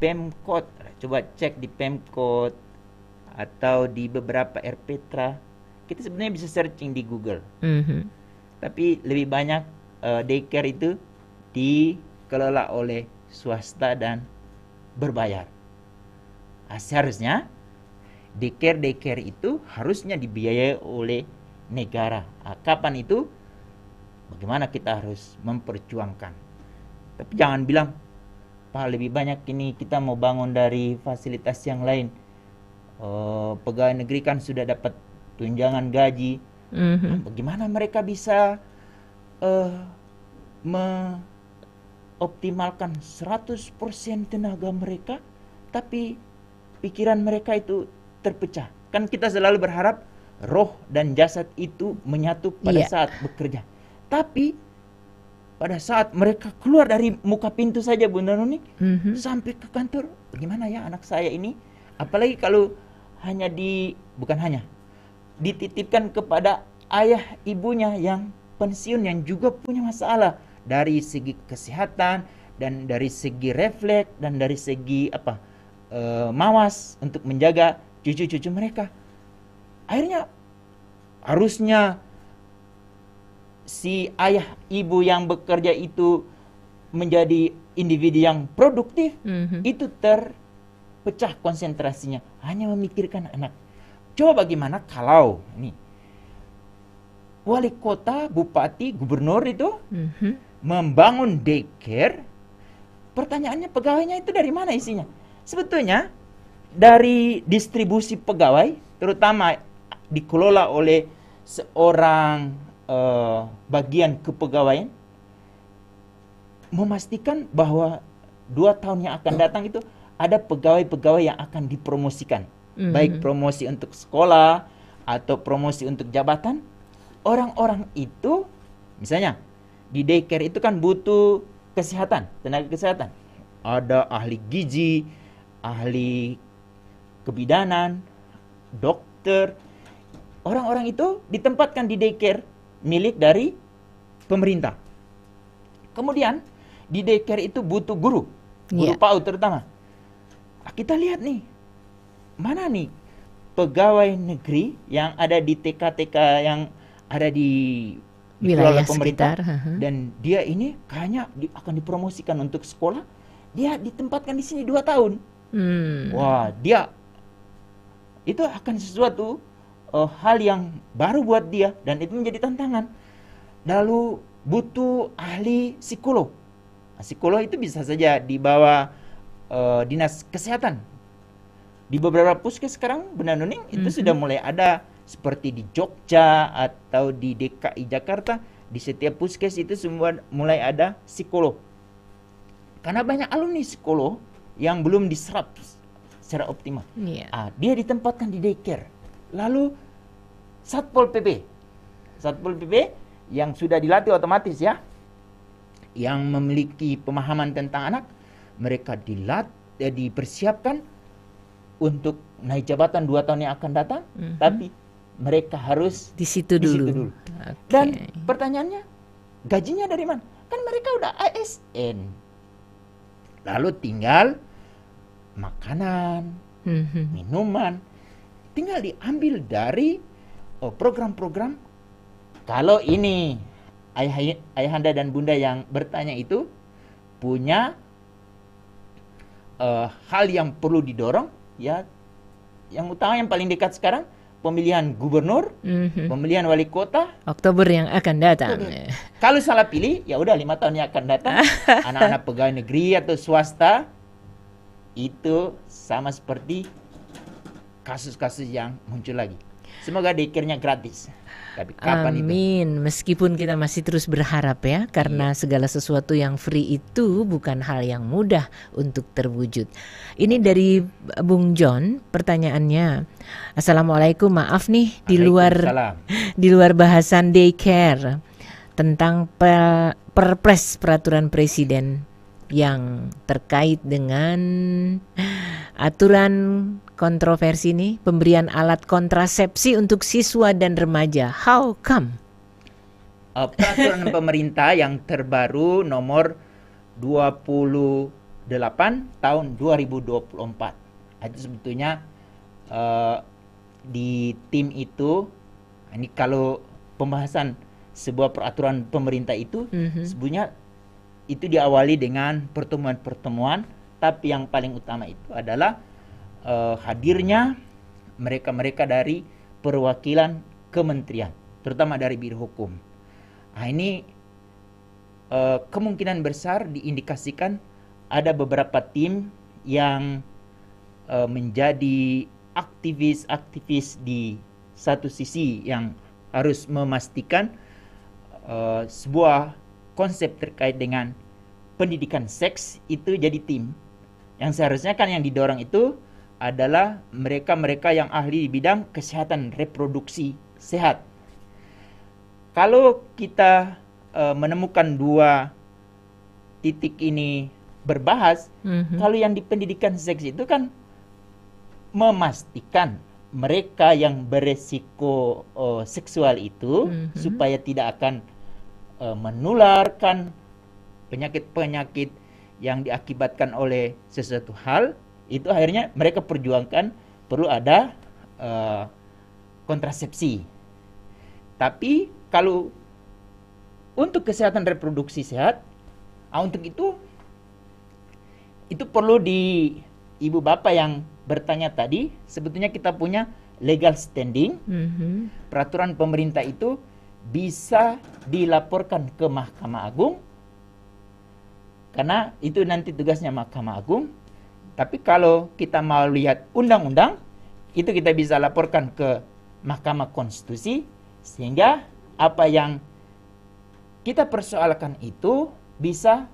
Pemkot. Coba cek di Pemkot atau di beberapa RPTRA kita sebenarnya bisa searching di Google mm-hmm. tapi lebih banyak uh, daycare itu dikelola oleh swasta dan berbayar ah, seharusnya daycare daycare itu harusnya dibiayai oleh negara nah, kapan itu bagaimana kita harus memperjuangkan tapi jangan bilang Pak lebih banyak ini kita mau bangun dari fasilitas yang lain uh, pegawai negeri kan sudah dapat tunjangan gaji. Mm-hmm. bagaimana mereka bisa uh, mengoptimalkan 100% tenaga mereka tapi pikiran mereka itu terpecah. Kan kita selalu berharap roh dan jasad itu menyatu pada yeah. saat bekerja. Tapi pada saat mereka keluar dari muka pintu saja Bunda Noni mm-hmm. sampai ke kantor, bagaimana ya anak saya ini? Apalagi kalau hanya di bukan hanya dititipkan kepada ayah ibunya yang pensiun yang juga punya masalah dari segi kesehatan dan dari segi refleks dan dari segi apa e, mawas untuk menjaga cucu-cucu mereka akhirnya harusnya si ayah ibu yang bekerja itu menjadi individu yang produktif mm -hmm. itu ter pecah konsentrasinya hanya memikirkan anak. Coba bagaimana kalau nih wali kota, bupati, gubernur itu mm-hmm. membangun daycare. Pertanyaannya pegawainya itu dari mana isinya? Sebetulnya dari distribusi pegawai, terutama dikelola oleh seorang uh, bagian kepegawaian, memastikan bahwa dua tahun yang akan datang itu ada pegawai-pegawai yang akan dipromosikan, mm-hmm. baik promosi untuk sekolah atau promosi untuk jabatan. Orang-orang itu, misalnya di daycare itu kan butuh kesehatan, tenaga kesehatan. Ada ahli gizi, ahli kebidanan, dokter. Orang-orang itu ditempatkan di daycare milik dari pemerintah. Kemudian di daycare itu butuh guru, guru yeah. PAUD terutama. Ah, kita lihat nih, mana nih pegawai negeri yang ada di TK-TK yang ada di wilayah pemerintah sekitar. dan dia ini kayaknya di, akan dipromosikan untuk sekolah, dia ditempatkan di sini dua tahun. Hmm. Wah, dia itu akan sesuatu uh, hal yang baru buat dia dan itu menjadi tantangan. Lalu butuh ahli psikolog. Nah, psikolog itu bisa saja dibawa uh, dinas kesehatan. Di beberapa puskes sekarang benar Nuning itu mm -hmm. sudah mulai ada seperti di Jogja atau di DKI Jakarta di setiap puskes itu semua mulai ada psikolog. Karena banyak alumni psikolog yang belum diserap secara optimal. Yeah. Iya. Uh, dia ditempatkan di daycare. Lalu Satpol PP. Satpol PP yang sudah dilatih otomatis ya. Yang memiliki pemahaman tentang anak mereka dilat eh, dipersiapkan untuk naik jabatan dua tahun yang akan datang, mm-hmm. tapi mereka harus di situ dulu. situ dulu. Okay. Dan pertanyaannya, gajinya dari mana? Kan mereka udah ASN. Lalu tinggal makanan, mm-hmm. minuman, tinggal diambil dari program oh, program-program. Kalau ini ayah ayahanda dan bunda yang bertanya itu punya uh, hal yang perlu didorong ya yang utama yang paling dekat sekarang pemilihan gubernur, mm-hmm. pemilihan wali kota Oktober yang akan datang. Kalau salah pilih, ya udah lima tahun yang akan datang anak-anak pegawai negeri atau swasta itu sama seperti kasus-kasus yang muncul lagi. Semoga dekirnya gratis. Tapi kapan Amin. Itu? Meskipun kita masih terus berharap ya, karena iya. segala sesuatu yang free itu bukan hal yang mudah untuk terwujud. Ini dari Bung John, pertanyaannya, Assalamualaikum, maaf nih di luar di luar bahasan daycare tentang perpres peraturan presiden yang terkait dengan aturan kontroversi ini pemberian alat kontrasepsi untuk siswa dan remaja. How come? Eh, peraturan pemerintah yang terbaru nomor 28 tahun 2024. Nah, itu sebetulnya uh, di tim itu nah, ini kalau pembahasan sebuah peraturan pemerintah itu mm-hmm. sebetulnya itu diawali dengan pertemuan-pertemuan tapi yang paling utama itu adalah uh, hadirnya mereka-mereka dari perwakilan kementerian, terutama dari biro hukum. Nah, ini uh, kemungkinan besar diindikasikan ada beberapa tim yang uh, menjadi aktivis-aktivis di satu sisi yang harus memastikan uh, sebuah konsep terkait dengan pendidikan seks itu jadi tim. Yang seharusnya kan yang didorong itu adalah mereka-mereka yang ahli di bidang kesehatan reproduksi sehat. Kalau kita e, menemukan dua titik ini berbahas, mm-hmm. kalau yang di pendidikan seks itu kan memastikan mereka yang beresiko e, seksual itu mm-hmm. supaya tidak akan e, menularkan penyakit-penyakit yang diakibatkan oleh sesuatu hal itu akhirnya mereka perjuangkan perlu ada uh, kontrasepsi. Tapi kalau untuk kesehatan reproduksi sehat, ah, untuk itu itu perlu di ibu bapak yang bertanya tadi sebetulnya kita punya legal standing mm-hmm. peraturan pemerintah itu bisa dilaporkan ke Mahkamah Agung karena itu nanti tugasnya Mahkamah Agung tapi kalau kita mau lihat undang-undang, itu kita bisa laporkan ke Mahkamah Konstitusi sehingga apa yang kita persoalkan itu bisa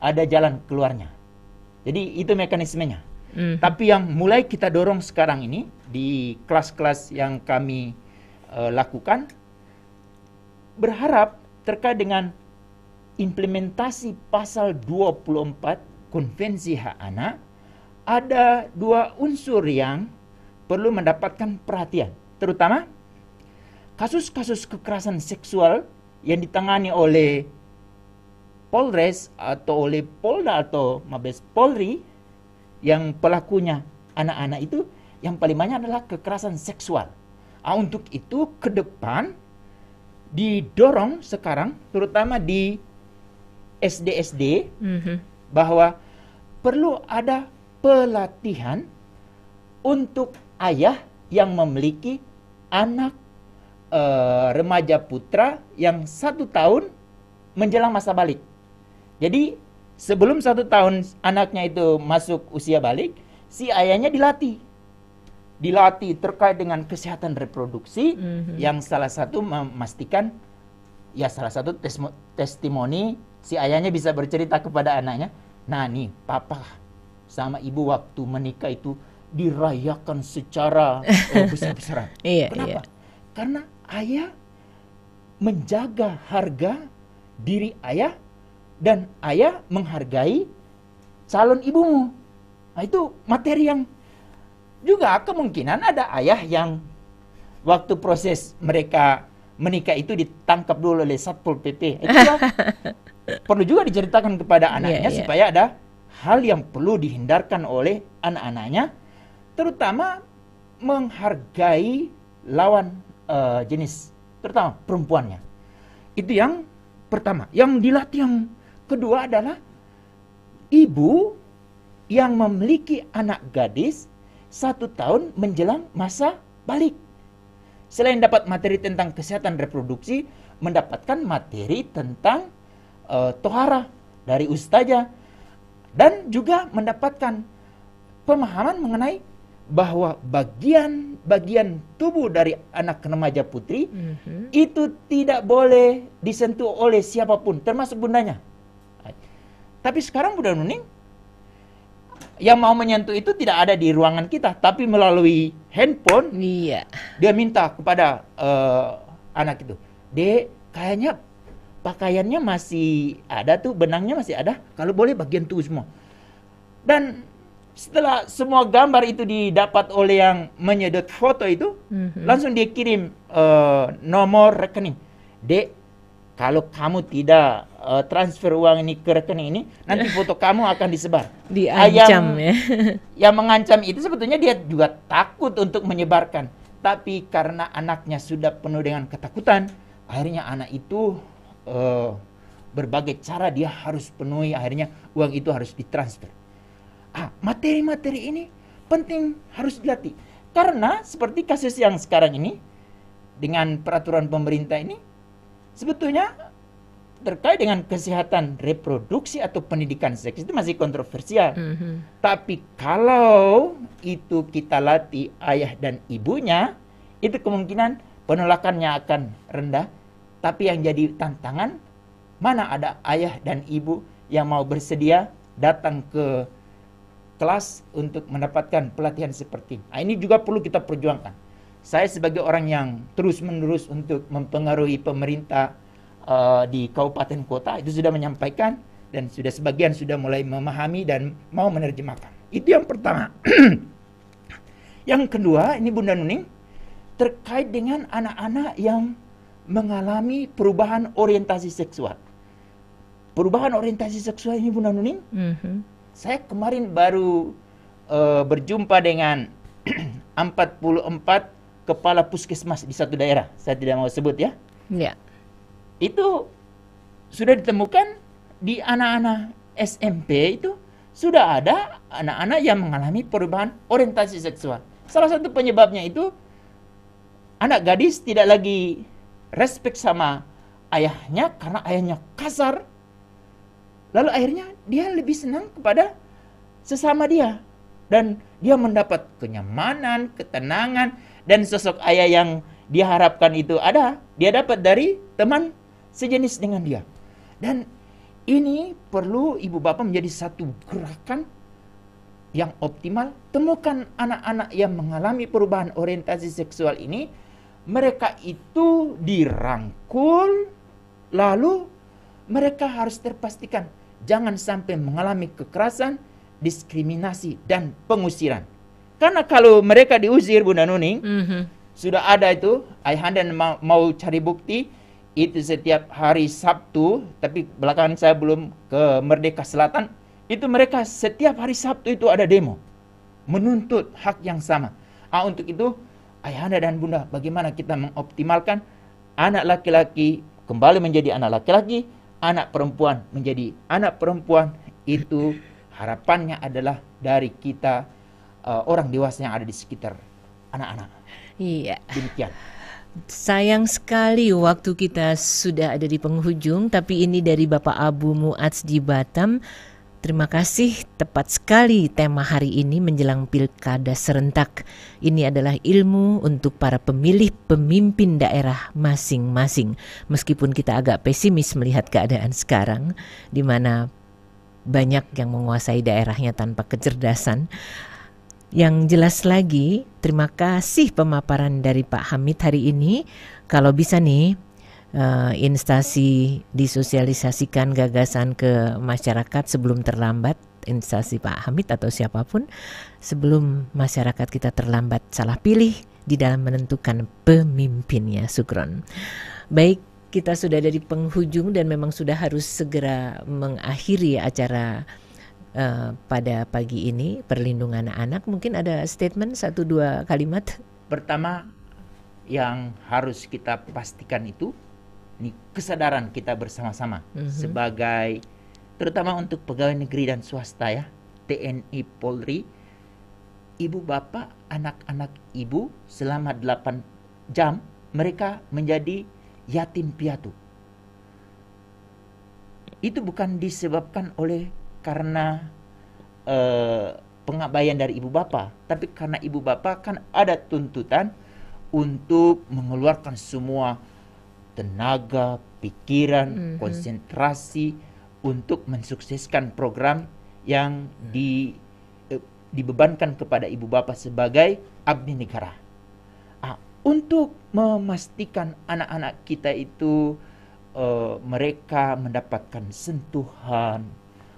ada jalan keluarnya. Jadi itu mekanismenya. Hmm. Tapi yang mulai kita dorong sekarang ini di kelas-kelas yang kami uh, lakukan berharap terkait dengan implementasi pasal 24 Konvensi Hak Anak ada dua unsur yang perlu mendapatkan perhatian, terutama kasus-kasus kekerasan seksual yang ditangani oleh Polres atau oleh Polda atau Mabes Polri yang pelakunya anak-anak itu yang paling banyak adalah kekerasan seksual. Ah, untuk itu ke depan didorong sekarang terutama di SD-SD mm -hmm. bahwa perlu ada pelatihan untuk ayah yang memiliki anak e, remaja putra yang satu tahun menjelang masa balik. Jadi sebelum satu tahun anaknya itu masuk usia balik, si ayahnya dilatih dilatih terkait dengan kesehatan reproduksi mm -hmm. yang salah satu memastikan ya salah satu testimoni si ayahnya bisa bercerita kepada anaknya nah nih papa sama ibu waktu menikah itu dirayakan secara oh, besar-besaran. iya, iya. Kenapa? Iya. Karena ayah menjaga harga diri ayah dan ayah menghargai calon ibumu. Nah, itu materi yang juga kemungkinan ada ayah yang waktu proses mereka menikah itu ditangkap dulu oleh Satpol PP. Itu perlu juga diceritakan kepada anaknya yeah, yeah. supaya ada hal yang perlu dihindarkan oleh anak-anaknya, terutama menghargai lawan uh, jenis, terutama perempuannya. Itu yang pertama. Yang dilatih yang kedua adalah ibu yang memiliki anak gadis satu tahun menjelang masa balik. Selain dapat materi tentang kesehatan reproduksi, mendapatkan materi tentang uh, tohara dari ustazah dan juga mendapatkan pemahaman mengenai bahwa bagian-bagian tubuh dari anak remaja putri mm-hmm. itu tidak boleh disentuh oleh siapapun, termasuk bundanya. Tapi sekarang Bunda Nuning yang mau menyentuh itu tidak ada di ruangan kita, tapi melalui handphone, iya. dia minta kepada uh, anak itu, dek, kayaknya pakaiannya masih ada tuh, benangnya masih ada. Kalau boleh bagian tuh semua. Dan setelah semua gambar itu didapat oleh yang menyedot foto itu, mm-hmm. langsung dia kirim uh, nomor rekening. Dek, kalau kamu tidak uh, transfer uang ini ke rekening ini, nanti foto kamu akan disebar. Diancam yang, ya. yang mengancam itu sebetulnya dia juga takut untuk menyebarkan. Tapi karena anaknya sudah penuh dengan ketakutan, akhirnya anak itu uh, berbagai cara dia harus penuhi akhirnya uang itu harus ditransfer. Ah, materi-materi ini penting harus dilatih. Karena seperti kasus yang sekarang ini dengan peraturan pemerintah ini sebetulnya terkait dengan kesehatan reproduksi atau pendidikan seks itu masih kontroversial. Mm -hmm. Tapi kalau itu kita latih ayah dan ibunya, itu kemungkinan penolakannya akan rendah tapi yang jadi tantangan, mana ada ayah dan ibu yang mau bersedia datang ke kelas untuk mendapatkan pelatihan seperti ini. Nah, ini juga perlu kita perjuangkan. Saya sebagai orang yang terus-menerus untuk mempengaruhi pemerintah uh, di kabupaten kota itu sudah menyampaikan dan sudah sebagian sudah mulai memahami dan mau menerjemahkan. Itu yang pertama. yang kedua, ini Bunda Nuning terkait dengan anak-anak yang mengalami perubahan orientasi seksual. Perubahan orientasi seksual ini Bu Nanuning, mm -hmm. saya kemarin baru uh, berjumpa dengan 44 kepala puskesmas di satu daerah. Saya tidak mau sebut ya. Yeah. Itu sudah ditemukan di anak-anak SMP itu sudah ada anak-anak yang mengalami perubahan orientasi seksual. Salah satu penyebabnya itu anak gadis tidak lagi respect sama ayahnya karena ayahnya kasar. Lalu akhirnya dia lebih senang kepada sesama dia dan dia mendapat kenyamanan, ketenangan dan sosok ayah yang diharapkan itu ada, dia dapat dari teman sejenis dengan dia. Dan ini perlu ibu bapak menjadi satu gerakan yang optimal. Temukan anak-anak yang mengalami perubahan orientasi seksual ini mereka itu dirangkul, lalu mereka harus terpastikan jangan sampai mengalami kekerasan, diskriminasi, dan pengusiran. Karena kalau mereka diusir, Bunda Nuning, mm -hmm. sudah ada itu, Ayahanda mau, mau cari bukti, itu setiap hari Sabtu, tapi belakangan saya belum ke Merdeka Selatan, itu mereka setiap hari Sabtu itu ada demo. Menuntut hak yang sama. Ah, untuk itu ayahanda dan bunda bagaimana kita mengoptimalkan anak laki-laki kembali menjadi anak laki-laki, anak perempuan menjadi anak perempuan itu harapannya adalah dari kita uh, orang dewasa yang ada di sekitar anak-anak. Iya. Demikian. Sayang sekali waktu kita sudah ada di penghujung, tapi ini dari Bapak Abu Muadz di Batam. Terima kasih, tepat sekali tema hari ini menjelang pilkada serentak. Ini adalah ilmu untuk para pemilih pemimpin daerah masing-masing. Meskipun kita agak pesimis melihat keadaan sekarang, di mana banyak yang menguasai daerahnya tanpa kecerdasan. Yang jelas lagi, terima kasih pemaparan dari Pak Hamid hari ini. Kalau bisa nih, uh, instansi disosialisasikan gagasan ke masyarakat sebelum terlambat instansi Pak Hamid atau siapapun sebelum masyarakat kita terlambat salah pilih di dalam menentukan pemimpinnya Sugron. Baik, kita sudah dari penghujung dan memang sudah harus segera mengakhiri acara uh, pada pagi ini perlindungan anak. Mungkin ada statement satu dua kalimat. Pertama yang harus kita pastikan itu ini kesadaran kita bersama-sama mm -hmm. sebagai terutama untuk pegawai negeri dan swasta ya TNI Polri ibu bapak anak-anak ibu selama 8 jam mereka menjadi yatim piatu itu bukan disebabkan oleh karena uh, pengabaian dari ibu bapak tapi karena ibu bapak kan ada tuntutan untuk mengeluarkan semua tenaga, pikiran, mm-hmm. konsentrasi untuk mensukseskan program yang di eh, dibebankan kepada ibu bapak sebagai abdi negara. Ah, untuk memastikan anak-anak kita itu eh, mereka mendapatkan sentuhan,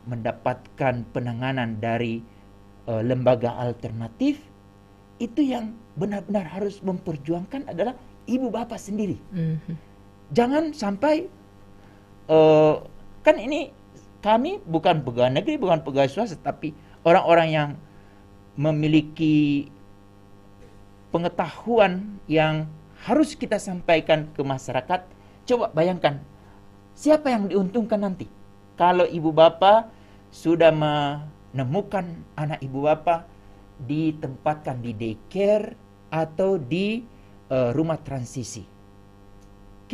mendapatkan penanganan dari eh, lembaga alternatif, itu yang benar-benar harus memperjuangkan adalah ibu bapak sendiri. Mm-hmm jangan sampai uh, kan ini kami bukan pegawai negeri, bukan pegawai swasta, tapi orang-orang yang memiliki pengetahuan yang harus kita sampaikan ke masyarakat. Coba bayangkan siapa yang diuntungkan nanti kalau ibu bapak sudah menemukan anak ibu bapak ditempatkan di daycare atau di uh, rumah transisi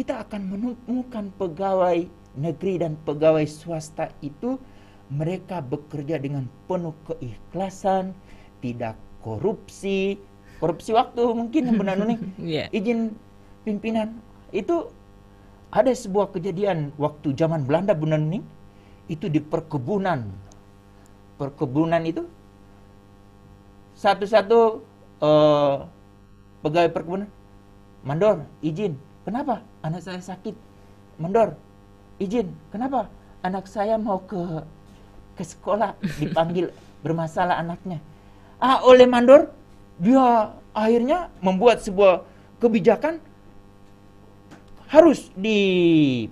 kita akan menemukan pegawai negeri dan pegawai swasta itu mereka bekerja dengan penuh keikhlasan, tidak korupsi, korupsi waktu mungkin benar nih yeah. izin pimpinan itu ada sebuah kejadian waktu zaman Belanda benar nih itu di perkebunan perkebunan itu satu-satu uh, pegawai perkebunan mandor izin Kenapa? Anak saya sakit. Mendor. Izin. Kenapa? Anak saya mau ke ke sekolah dipanggil bermasalah anaknya. Ah, oleh mandor dia akhirnya membuat sebuah kebijakan harus di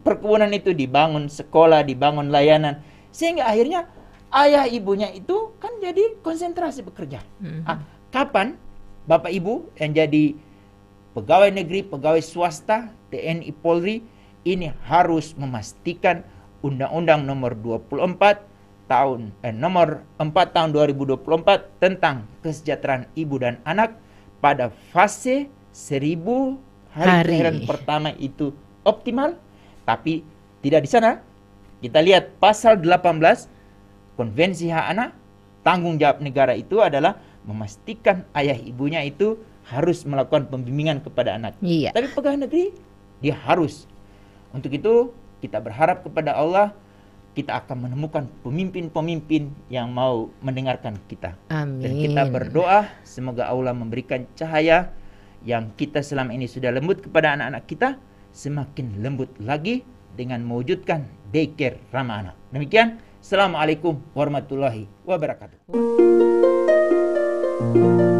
perkebunan itu dibangun sekolah, dibangun layanan sehingga akhirnya ayah ibunya itu kan jadi konsentrasi bekerja. Hmm. ah, kapan bapak ibu yang jadi pegawai negeri, pegawai swasta, TNI Polri ini harus memastikan Undang-Undang Nomor 24 tahun eh, Nomor 4 tahun 2024 tentang kesejahteraan ibu dan anak pada fase 1000 hari, hari. kelahiran pertama itu optimal tapi tidak di sana. Kita lihat pasal 18 Konvensi Hak Anak tanggung jawab negara itu adalah memastikan ayah ibunya itu harus melakukan pembimbingan kepada anak. Iya. Tapi pegawai negeri dia harus. Untuk itu kita berharap kepada Allah kita akan menemukan pemimpin-pemimpin yang mau mendengarkan kita. Amin. Dan kita berdoa semoga Allah memberikan cahaya yang kita selama ini sudah lembut kepada anak-anak kita semakin lembut lagi dengan mewujudkan daycare ramah anak. Demikian, Assalamualaikum warahmatullahi wabarakatuh.